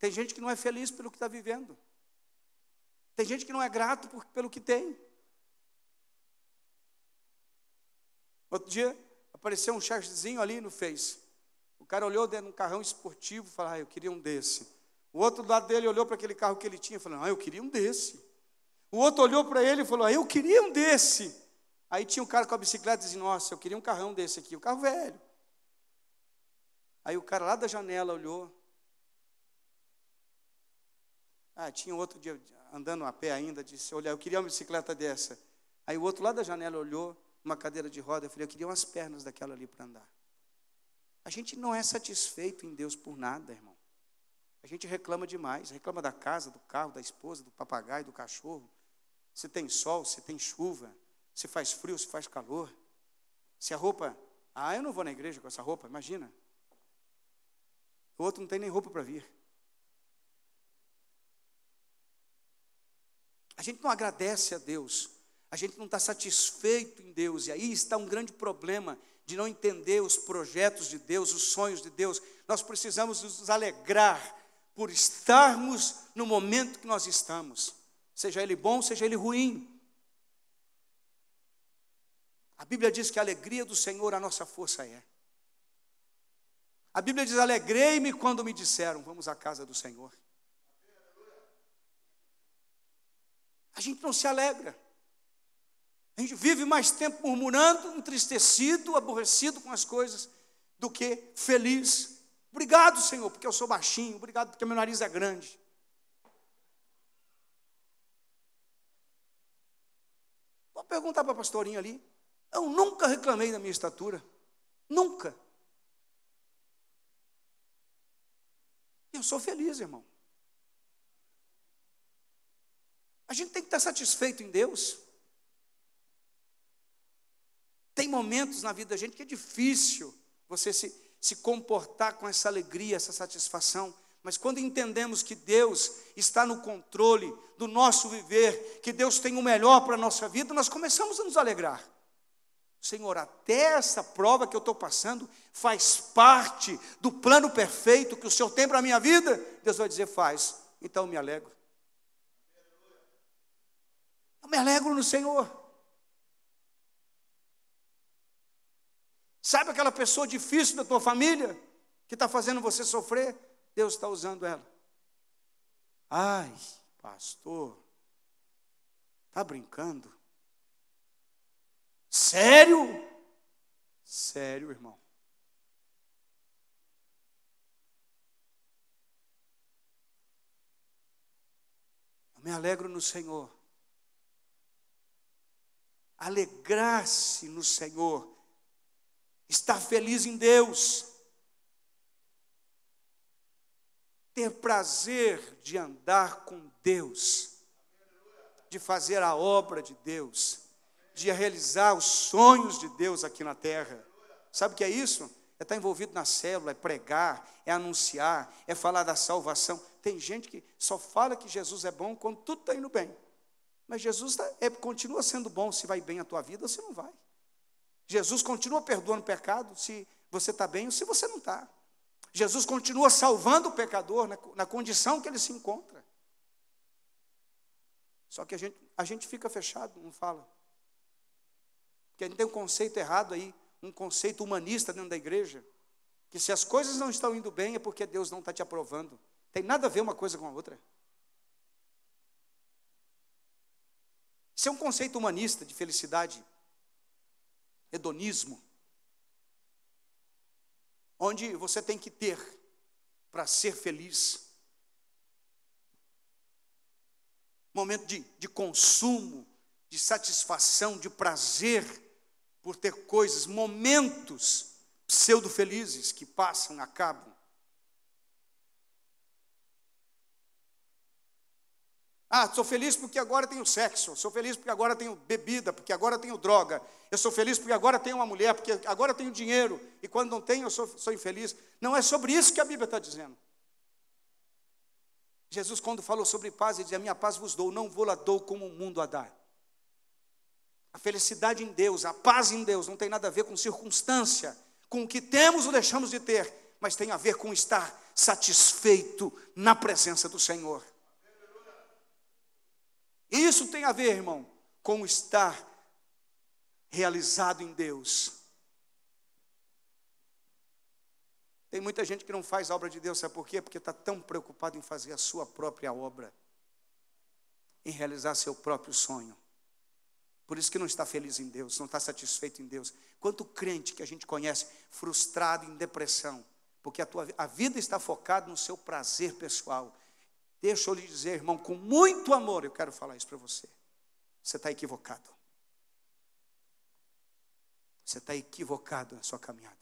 S1: Tem gente que não é feliz pelo que está vivendo. Tem gente que não é grato por, pelo que tem. Outro dia, apareceu um chefezinho ali no Face. O cara olhou dentro de um carrão esportivo e falou: Ah, eu queria um desse. O outro do lado dele olhou para aquele carro que ele tinha e falou: Ah, eu queria um desse. O outro olhou para ele e falou: ah, Eu queria um desse. Aí tinha um cara com a bicicleta e disse: Nossa, eu queria um carrão desse aqui, um carro velho. Aí o cara lá da janela olhou ah, tinha outro dia andando a pé ainda, disse: Olha, eu queria uma bicicleta dessa. Aí o outro lá da janela olhou, uma cadeira de roda, eu falei: Eu queria umas pernas daquela ali para andar. A gente não é satisfeito em Deus por nada, irmão. A gente reclama demais, reclama da casa, do carro, da esposa, do papagaio, do cachorro. Se tem sol, se tem chuva, se faz frio, se faz calor. Se a roupa, ah, eu não vou na igreja com essa roupa, imagina. O outro não tem nem roupa para vir. A gente não agradece a Deus, a gente não está satisfeito em Deus, e aí está um grande problema de não entender os projetos de Deus, os sonhos de Deus. Nós precisamos nos alegrar por estarmos no momento que nós estamos, seja ele bom, seja ele ruim. A Bíblia diz que a alegria do Senhor a nossa força é. A Bíblia diz: Alegrei-me quando me disseram, vamos à casa do Senhor. a gente não se alegra. A gente vive mais tempo murmurando, entristecido, aborrecido com as coisas, do que feliz. Obrigado, Senhor, porque eu sou baixinho, obrigado porque meu nariz é grande. Vou perguntar para a pastorinha ali. Eu nunca reclamei da minha estatura. Nunca. Eu sou feliz, irmão. A gente tem que estar satisfeito em Deus. Tem momentos na vida da gente que é difícil você se, se comportar com essa alegria, essa satisfação. Mas quando entendemos que Deus está no controle do nosso viver, que Deus tem o melhor para a nossa vida, nós começamos a nos alegrar. Senhor, até essa prova que eu estou passando faz parte do plano perfeito que o Senhor tem para a minha vida? Deus vai dizer: faz, então eu me alegro. Eu me alegro no Senhor. Sabe aquela pessoa difícil da tua família que está fazendo você sofrer? Deus está usando ela. Ai, pastor, está brincando? Sério? Sério, irmão. Eu me alegro no Senhor alegrar-se no Senhor, estar feliz em Deus, ter prazer de andar com Deus, de fazer a obra de Deus, de realizar os sonhos de Deus aqui na terra. Sabe o que é isso? É estar envolvido na célula, é pregar, é anunciar, é falar da salvação. Tem gente que só fala que Jesus é bom quando tudo está indo bem. Mas Jesus tá, é, continua sendo bom se vai bem a tua vida ou se não vai. Jesus continua perdoando o pecado se você está bem ou se você não está. Jesus continua salvando o pecador na, na, condição que ele se encontra. Só que a gente, a gente fica fechado, não fala. Porque a gente tem um conceito errado aí, um conceito humanista dentro da igreja, que se as coisas não estão indo bem é porque Deus não está te aprovando. Tem nada a ver uma coisa com a outra. Isso é um conceito humanista de felicidade, hedonismo, onde você tem que ter para ser feliz. Momento de, de consumo, de satisfação, de prazer por ter coisas, momentos pseudo-felizes que passam, acabam. Ah, sou feliz porque agora tenho sexo, sou feliz porque agora tenho bebida, porque agora tenho droga, eu sou feliz porque agora tenho uma mulher, porque agora tenho dinheiro, e quando não tenho eu sou, sou infeliz. Não é sobre isso que a Bíblia está dizendo. Jesus, quando falou sobre paz, ele diz: A minha paz vos dou, não vou lá dou como o mundo a dá. A felicidade em Deus, a paz em Deus, não tem nada a ver com circunstância, com o que temos ou deixamos de ter, mas tem a ver com estar satisfeito na presença do Senhor. Isso tem a ver, irmão, com estar realizado em Deus. Tem muita gente que não faz a obra de Deus, sabe por quê? Porque está tão preocupado em fazer a sua própria obra, em realizar seu próprio sonho. Por isso que não está feliz em Deus, não está satisfeito em Deus. Quanto crente que a gente conhece frustrado em depressão, porque a, tua, a vida está focada no seu prazer pessoal, Deixa eu lhe dizer, irmão, com muito amor, eu quero falar isso para você. Você está equivocado. Você está equivocado na sua caminhada.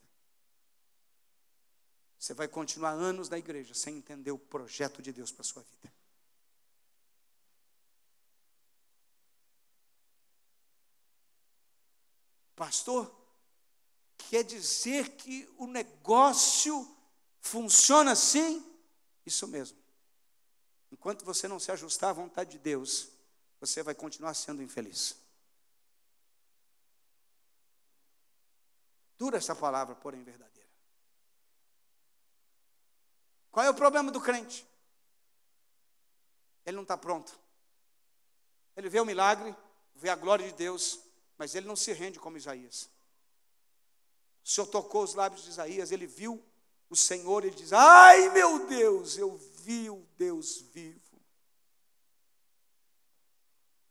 S1: Você vai continuar anos na igreja sem entender o projeto de Deus para a sua vida. Pastor, quer dizer que o negócio funciona assim? Isso mesmo. Enquanto você não se ajustar à vontade de Deus, você vai continuar sendo infeliz. Dura essa palavra, porém verdadeira. Qual é o problema do crente? Ele não está pronto. Ele vê o milagre, vê a glória de Deus, mas ele não se rende como Isaías. O Senhor tocou os lábios de Isaías, ele viu o Senhor, ele diz: Ai meu Deus, eu viu Deus vivo.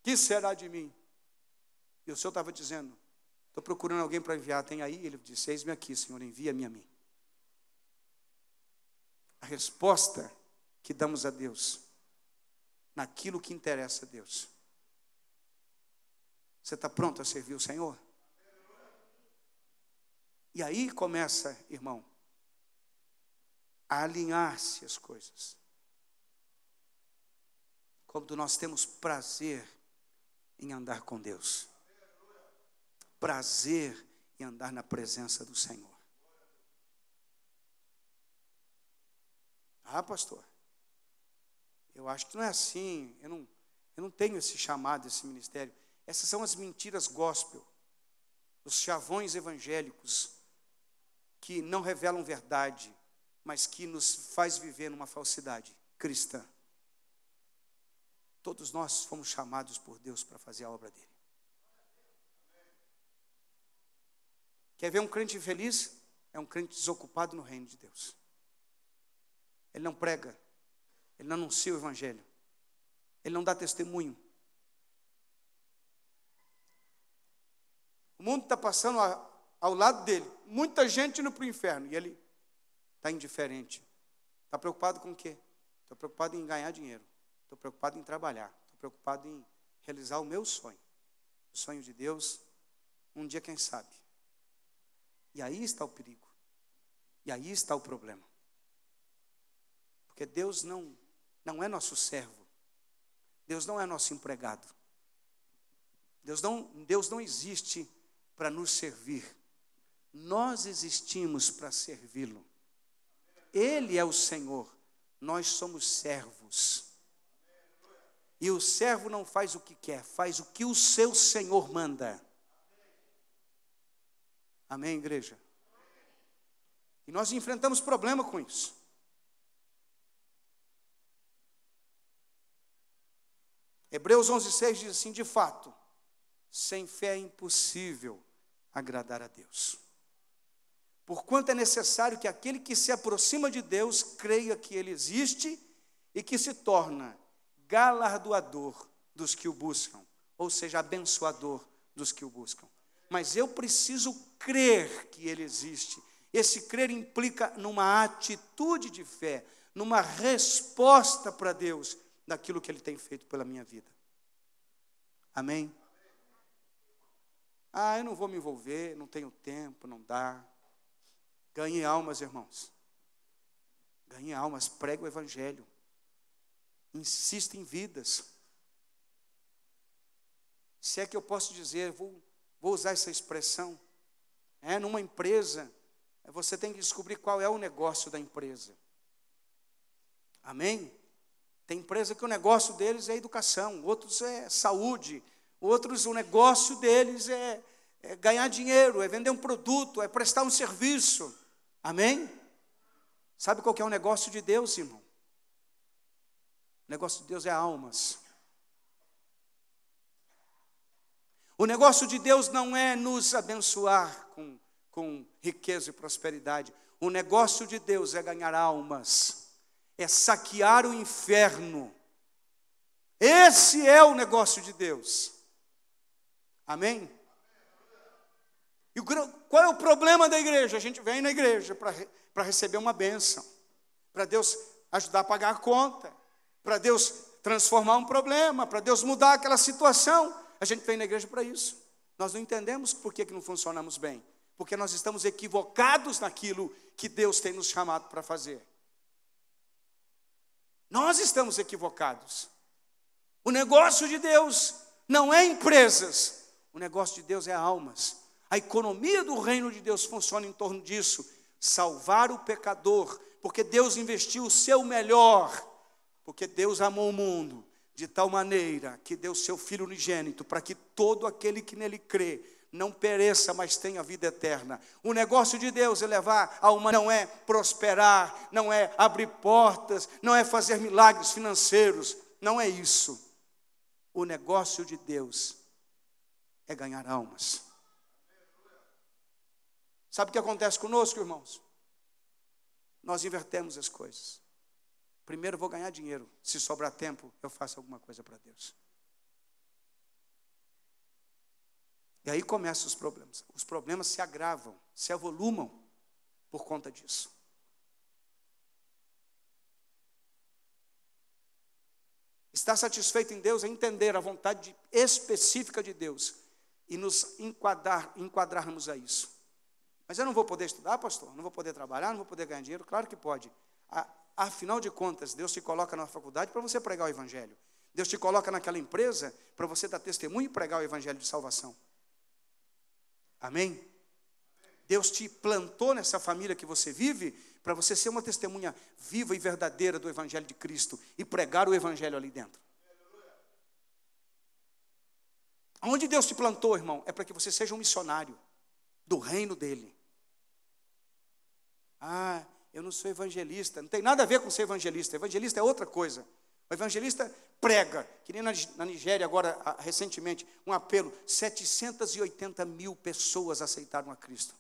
S1: Que será de mim? E o Senhor estava dizendo: Estou procurando alguém para enviar. Tem aí? Ele disse: Eis-me aqui, Senhor, envia-me a mim. A resposta que damos a Deus, naquilo que interessa a Deus. Você está pronto a servir o Senhor? E aí começa, irmão, a alinhar-se as coisas quando nós temos prazer em andar com Deus. Prazer em andar na presença do Senhor. Ah, pastor, eu acho que não é assim, eu não, eu não tenho esse chamado, esse ministério. Essas são as mentiras gospel, os chavões evangélicos que não revelam verdade, mas que nos faz viver numa falsidade cristã. Todos nós fomos chamados por Deus para fazer a obra dele. Quer ver um crente feliz? É um crente desocupado no reino de Deus. Ele não prega, ele não anuncia o evangelho, ele não dá testemunho. O mundo está passando ao lado dele, muita gente indo para o inferno, e ele está indiferente. Está preocupado com o quê? Está preocupado em ganhar dinheiro. Estou preocupado em trabalhar. Estou preocupado em realizar o meu sonho. O sonho de Deus, um dia, quem sabe. E aí está o perigo. E aí está o problema. Porque Deus não, não é nosso servo. Deus não é nosso empregado. Deus não, Deus não existe para nos servir. Nós existimos para servi-lo. Ele é o Senhor, nós somos servos. E o servo não faz o que quer, faz o que o seu Senhor manda. Amém, igreja? E nós enfrentamos problema com isso. Hebreus 11,6 diz assim: de fato, sem fé é impossível agradar a Deus. Porquanto é necessário que aquele que se aproxima de Deus creia que Ele existe e que se torna galardoador dos que o buscam, ou seja, abençoador dos que o buscam. Mas eu preciso crer que ele existe. Esse crer implica numa atitude de fé, numa resposta para Deus daquilo que ele tem feito pela minha vida. Amém? Ah, eu não vou me envolver, não tenho tempo, não dá. Ganhe almas, irmãos. Ganhe almas, pregue o evangelho insiste em vidas. Se é que eu posso dizer, vou, vou usar essa expressão. É, numa empresa, você tem que descobrir qual é o negócio da empresa. Amém? Tem empresa que o negócio deles é educação, outros é saúde, outros o negócio deles é, é ganhar dinheiro, é vender um produto, é prestar um serviço. Amém? Sabe qual é o negócio de Deus, irmão? O negócio de Deus é almas. O negócio de Deus não é nos abençoar com, com riqueza e prosperidade. O negócio de Deus é ganhar almas, é saquear o inferno. Esse é o negócio de Deus. Amém? E qual é o problema da igreja? A gente vem na igreja para receber uma bênção, para Deus ajudar a pagar a conta, para Deus transformar um problema, para Deus mudar aquela situação. A gente vem na igreja para isso. Nós não entendemos por que, que não funcionamos bem, porque nós estamos equivocados naquilo que Deus tem nos chamado para fazer. Nós estamos equivocados. O negócio de Deus não é empresas, o negócio de Deus é almas. A economia do reino de Deus funciona em torno disso salvar o pecador, porque Deus investiu o seu melhor porque Deus amou o mundo de tal maneira que deu seu Filho unigênito, para que todo aquele que nele crê não pereça, mas tenha vida eterna. O negócio de Deus é levar a uma não é prosperar, não é abrir portas, não é fazer milagres financeiros, não é isso. O negócio de Deus é ganhar almas. Sabe o que acontece conosco, irmãos? Nós invertemos as coisas. Primeiro vou ganhar dinheiro. Se sobrar tempo, eu faço alguma coisa para Deus. E aí começam os problemas. Os problemas se agravam, se avolumam por conta disso. Estar satisfeito em Deus é entender a vontade específica de Deus e nos enquadrar, enquadrarmos a isso. Mas eu não vou poder estudar, pastor? Não vou poder trabalhar? Não vou poder ganhar dinheiro? Claro que pode. Ah, Afinal de contas, Deus te coloca na faculdade para você pregar o Evangelho. Deus te coloca naquela empresa para você dar testemunho e pregar o Evangelho de salvação. Amém? Deus te plantou nessa família que você vive para você ser uma testemunha viva e verdadeira do Evangelho de Cristo e pregar o Evangelho ali dentro. Onde Deus te plantou, irmão, é para que você seja um missionário do reino dele. Ah, eu não sou evangelista, não tem nada a ver com ser evangelista. Evangelista é outra coisa. O evangelista prega, que nem na Nigéria agora, ah, recentemente, um apelo: 780 mil pessoas aceitaram a Cristo.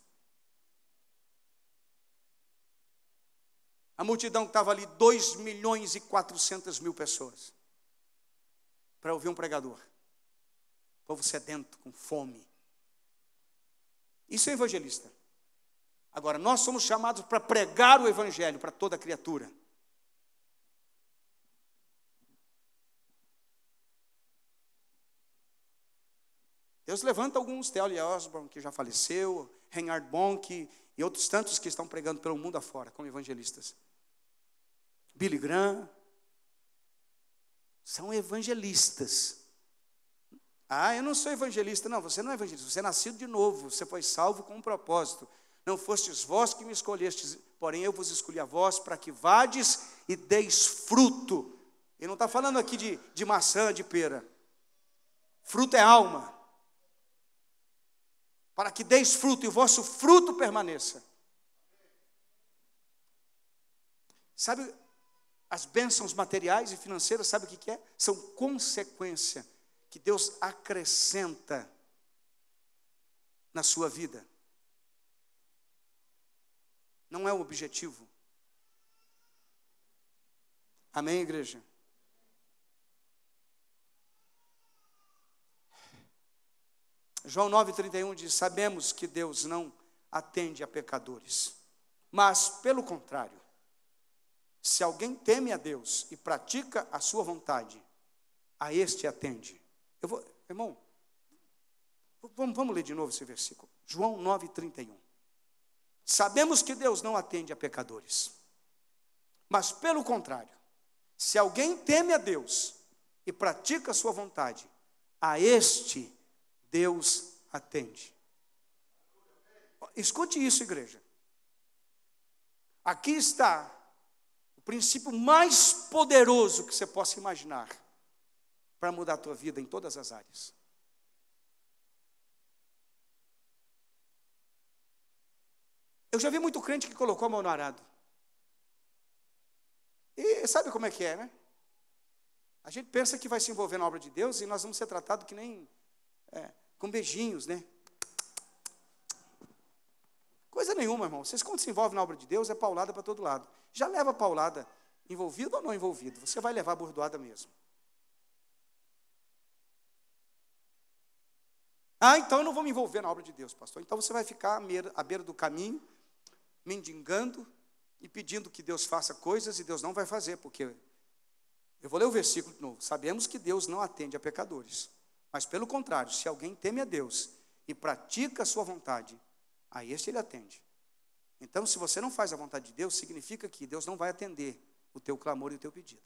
S1: A multidão que estava ali, 2 milhões e 400 mil pessoas, para ouvir um pregador. Povo sedento, com fome. Isso é evangelista. Agora, nós somos chamados para pregar o Evangelho para toda criatura. Deus levanta alguns, Theoli Osborne, que já faleceu, Reinhard Bonk e outros tantos que estão pregando pelo mundo afora como evangelistas. Billy Graham. São evangelistas. Ah, eu não sou evangelista. Não, você não é evangelista. Você é nascido de novo. Você foi salvo com um propósito. Não fostes vós que me escolhestes, porém eu vos escolhi a vós para que vades e deis fruto. Ele não está falando aqui de, de maçã, de pera. Fruto é alma. Para que deis fruto e o vosso fruto permaneça. Sabe, as bênçãos materiais e financeiras, sabe o que, que é? São consequência que Deus acrescenta na sua vida. Não é o objetivo. Amém, igreja? João 9,31 diz: Sabemos que Deus não atende a pecadores, mas, pelo contrário, se alguém teme a Deus e pratica a sua vontade, a este atende. Eu vou, irmão, vamos, vamos ler de novo esse versículo. João 9,31. Sabemos que Deus não atende a pecadores. Mas, pelo contrário, se alguém teme a Deus e pratica a sua vontade, a este Deus atende. Escute isso, igreja. Aqui está o princípio mais poderoso que você possa imaginar para mudar a tua vida em todas as áreas. Eu já vi muito crente que colocou a mão no arado. E sabe como é que é, né? A gente pensa que vai se envolver na obra de Deus e nós vamos ser tratados que nem é, com beijinhos, né? Coisa nenhuma, irmão. Vocês quando se envolve na obra de Deus é paulada para todo lado. Já leva paulada, envolvido ou não envolvido, você vai levar bordoada mesmo. Ah, então eu não vou me envolver na obra de Deus, pastor. Então você vai ficar à beira do caminho mendigando e pedindo que Deus faça coisas e Deus não vai fazer, porque. Eu vou ler o versículo de novo. Sabemos que Deus não atende a pecadores, mas pelo contrário, se alguém teme a Deus e pratica a sua vontade, a este ele atende. Então, se você não faz a vontade de Deus, significa que Deus não vai atender o teu clamor e o teu pedido.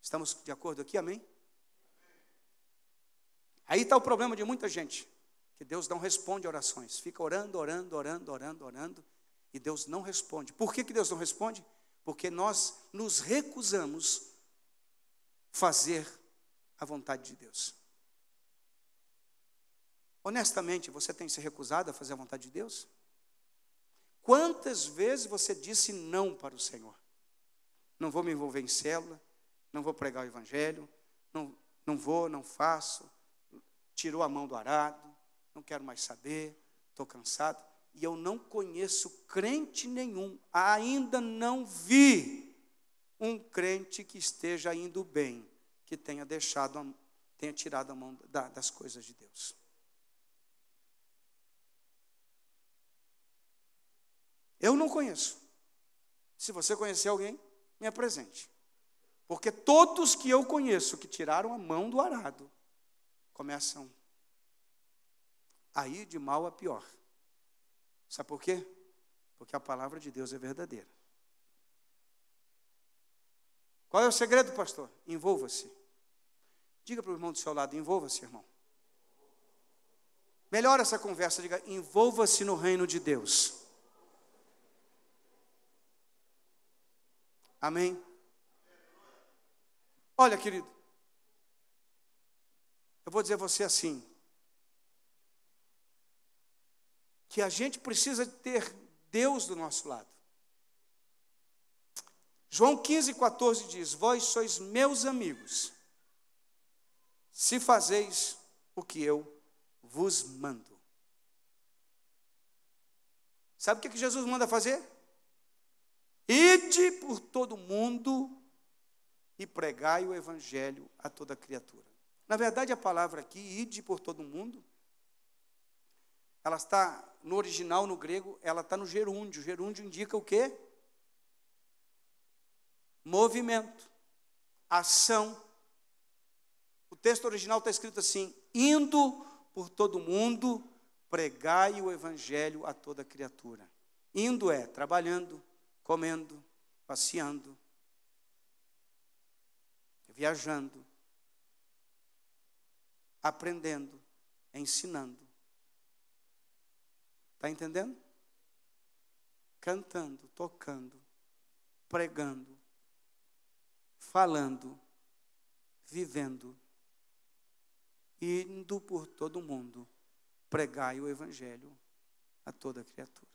S1: Estamos de acordo aqui? Amém? Aí está o problema de muita gente que Deus não responde orações. Fica orando, orando, orando, orando, orando, e Deus não responde. Por que, que Deus não responde? Porque nós nos recusamos fazer a vontade de Deus. Honestamente, você tem se recusado a fazer a vontade de Deus? Quantas vezes você disse não para o Senhor? Não vou me envolver em célula, não vou pregar o Evangelho, não, não vou, não faço, tirou a mão do arado, não quero mais saber, estou cansado. E eu não conheço crente nenhum, ainda não vi um crente que esteja indo bem, que tenha deixado, a, tenha tirado a mão da, das coisas de Deus. Eu não conheço. Se você conhecer alguém, me apresente. Porque todos que eu conheço que tiraram a mão do arado começam aí de mal a pior. Sabe por quê? Porque a palavra de Deus é verdadeira. Qual é o segredo, pastor? Envolva-se. Diga para o irmão do seu lado: envolva-se, irmão. Melhora essa conversa, diga: envolva-se no reino de Deus. Amém? Olha, querido, eu vou dizer a você assim: que a gente precisa ter Deus do nosso lado. João 15, 14 diz: Vós sois meus amigos, se fazeis o que eu vos mando. Sabe o que, é que Jesus manda fazer? Ide por todo mundo e pregai o evangelho a toda criatura. Na verdade, a palavra aqui, ide por todo mundo, ela está no original, no grego, ela está no gerúndio. gerúndio indica o quê? Movimento, ação. O texto original está escrito assim: indo por todo mundo, pregai o evangelho a toda criatura. Indo é trabalhando, comendo, passeando, viajando, aprendendo, ensinando Está entendendo? Cantando, tocando, pregando, falando, vivendo, indo por todo o mundo, pregai o Evangelho a toda criatura.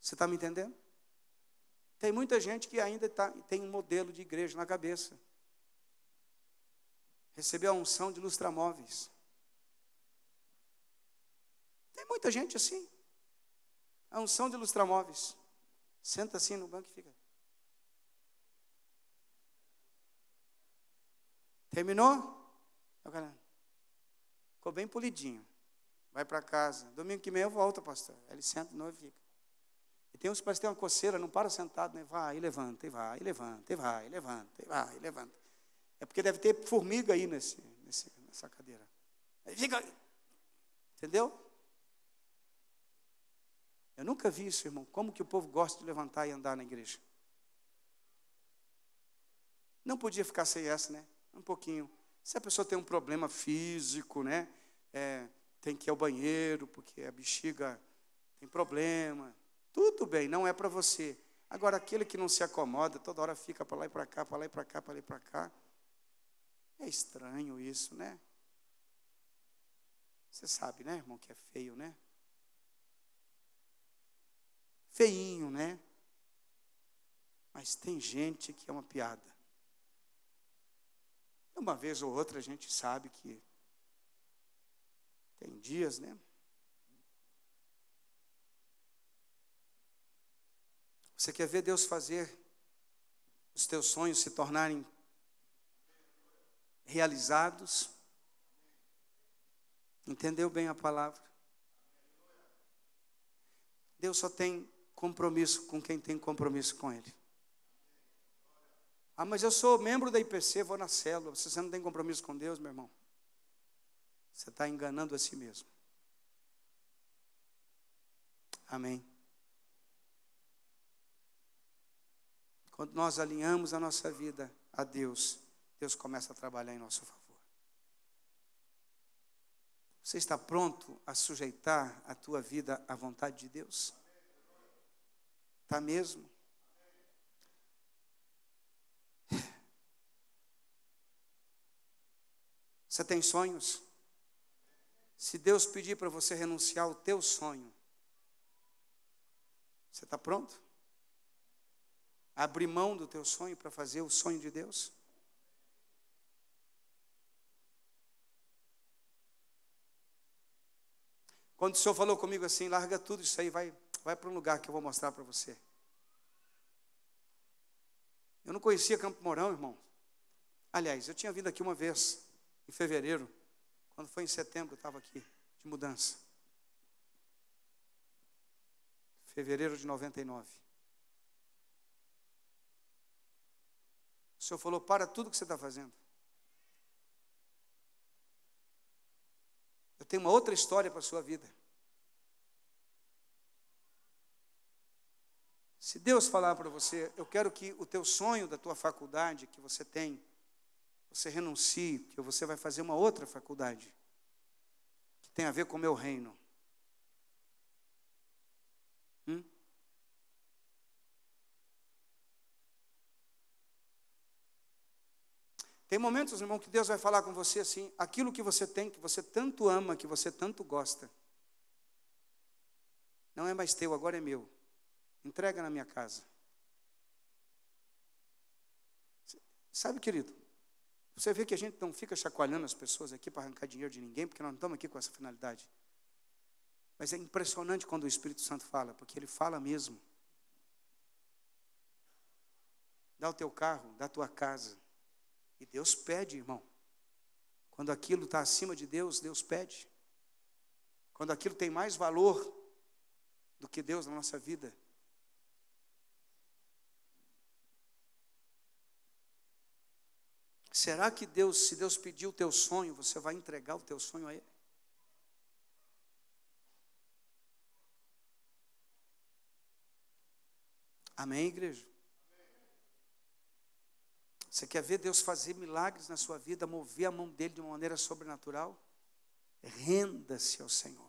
S1: Você está me entendendo? Tem muita gente que ainda tá, tem um modelo de igreja na cabeça. Recebeu a unção de lustramóveis. Tem muita gente assim. A unção de lustramóveis. Senta assim no banco e fica. Terminou? Eu garanto. Ficou bem polidinho. Vai para casa. Domingo que vem eu volto, pastor. ele senta de novo e fica. E tem uns que parece tem uma coceira, não para sentado, né? Vai, e levanta, e vai, e levanta, e vai, e levanta, e vai, e levanta. É porque deve ter formiga aí nesse, nesse, nessa cadeira. Aí fica. Entendeu? Eu nunca vi isso, irmão. Como que o povo gosta de levantar e andar na igreja? Não podia ficar sem essa, né? Um pouquinho. Se a pessoa tem um problema físico, né? É, tem que ir ao banheiro, porque a bexiga tem problema. Tudo bem, não é para você. Agora, aquele que não se acomoda, toda hora fica para lá e para cá, para lá e para cá, para lá e para cá. É estranho isso, né? Você sabe, né, irmão, que é feio, né? feinho, né? Mas tem gente que é uma piada. Uma vez ou outra a gente sabe que tem dias, né? Você quer ver Deus fazer os teus sonhos se tornarem realizados? Entendeu bem a palavra? Deus só tem compromisso com quem tem compromisso com Ele. Ah, mas eu sou membro da IPC, vou na célula. Se você não tem compromisso com Deus, meu irmão, você está enganando a si mesmo. Amém. Quando nós alinhamos a nossa vida a Deus, Deus começa a trabalhar em nosso favor. Você está pronto a sujeitar a tua vida à vontade de Deus? Está mesmo. Você tem sonhos? Se Deus pedir para você renunciar ao teu sonho, você está pronto? Abrir mão do teu sonho para fazer o sonho de Deus? Quando o Senhor falou comigo assim, larga tudo isso aí, vai Vai para um lugar que eu vou mostrar para você. Eu não conhecia Campo Mourão, irmão. Aliás, eu tinha vindo aqui uma vez, em fevereiro. Quando foi em setembro, eu estava aqui, de mudança. Fevereiro de 99. O Senhor falou: para tudo que você está fazendo. Eu tenho uma outra história para a sua vida. Se Deus falar para você, eu quero que o teu sonho da tua faculdade que você tem, você renuncie, que você vai fazer uma outra faculdade que tem a ver com o meu reino. Hum? Tem momentos, irmão, que Deus vai falar com você assim: aquilo que você tem, que você tanto ama, que você tanto gosta, não é mais teu, agora é meu. Entrega na minha casa. Sabe, querido, você vê que a gente não fica chacoalhando as pessoas aqui para arrancar dinheiro de ninguém, porque nós não estamos aqui com essa finalidade. Mas é impressionante quando o Espírito Santo fala, porque ele fala mesmo. Dá o teu carro, dá a tua casa. E Deus pede, irmão. Quando aquilo está acima de Deus, Deus pede. Quando aquilo tem mais valor do que Deus na nossa vida, Será que Deus, se Deus pedir o teu sonho, você vai entregar o teu sonho a Ele? Amém, igreja? Você quer ver Deus fazer milagres na sua vida, mover a mão dele de uma maneira sobrenatural? Renda-se ao Senhor.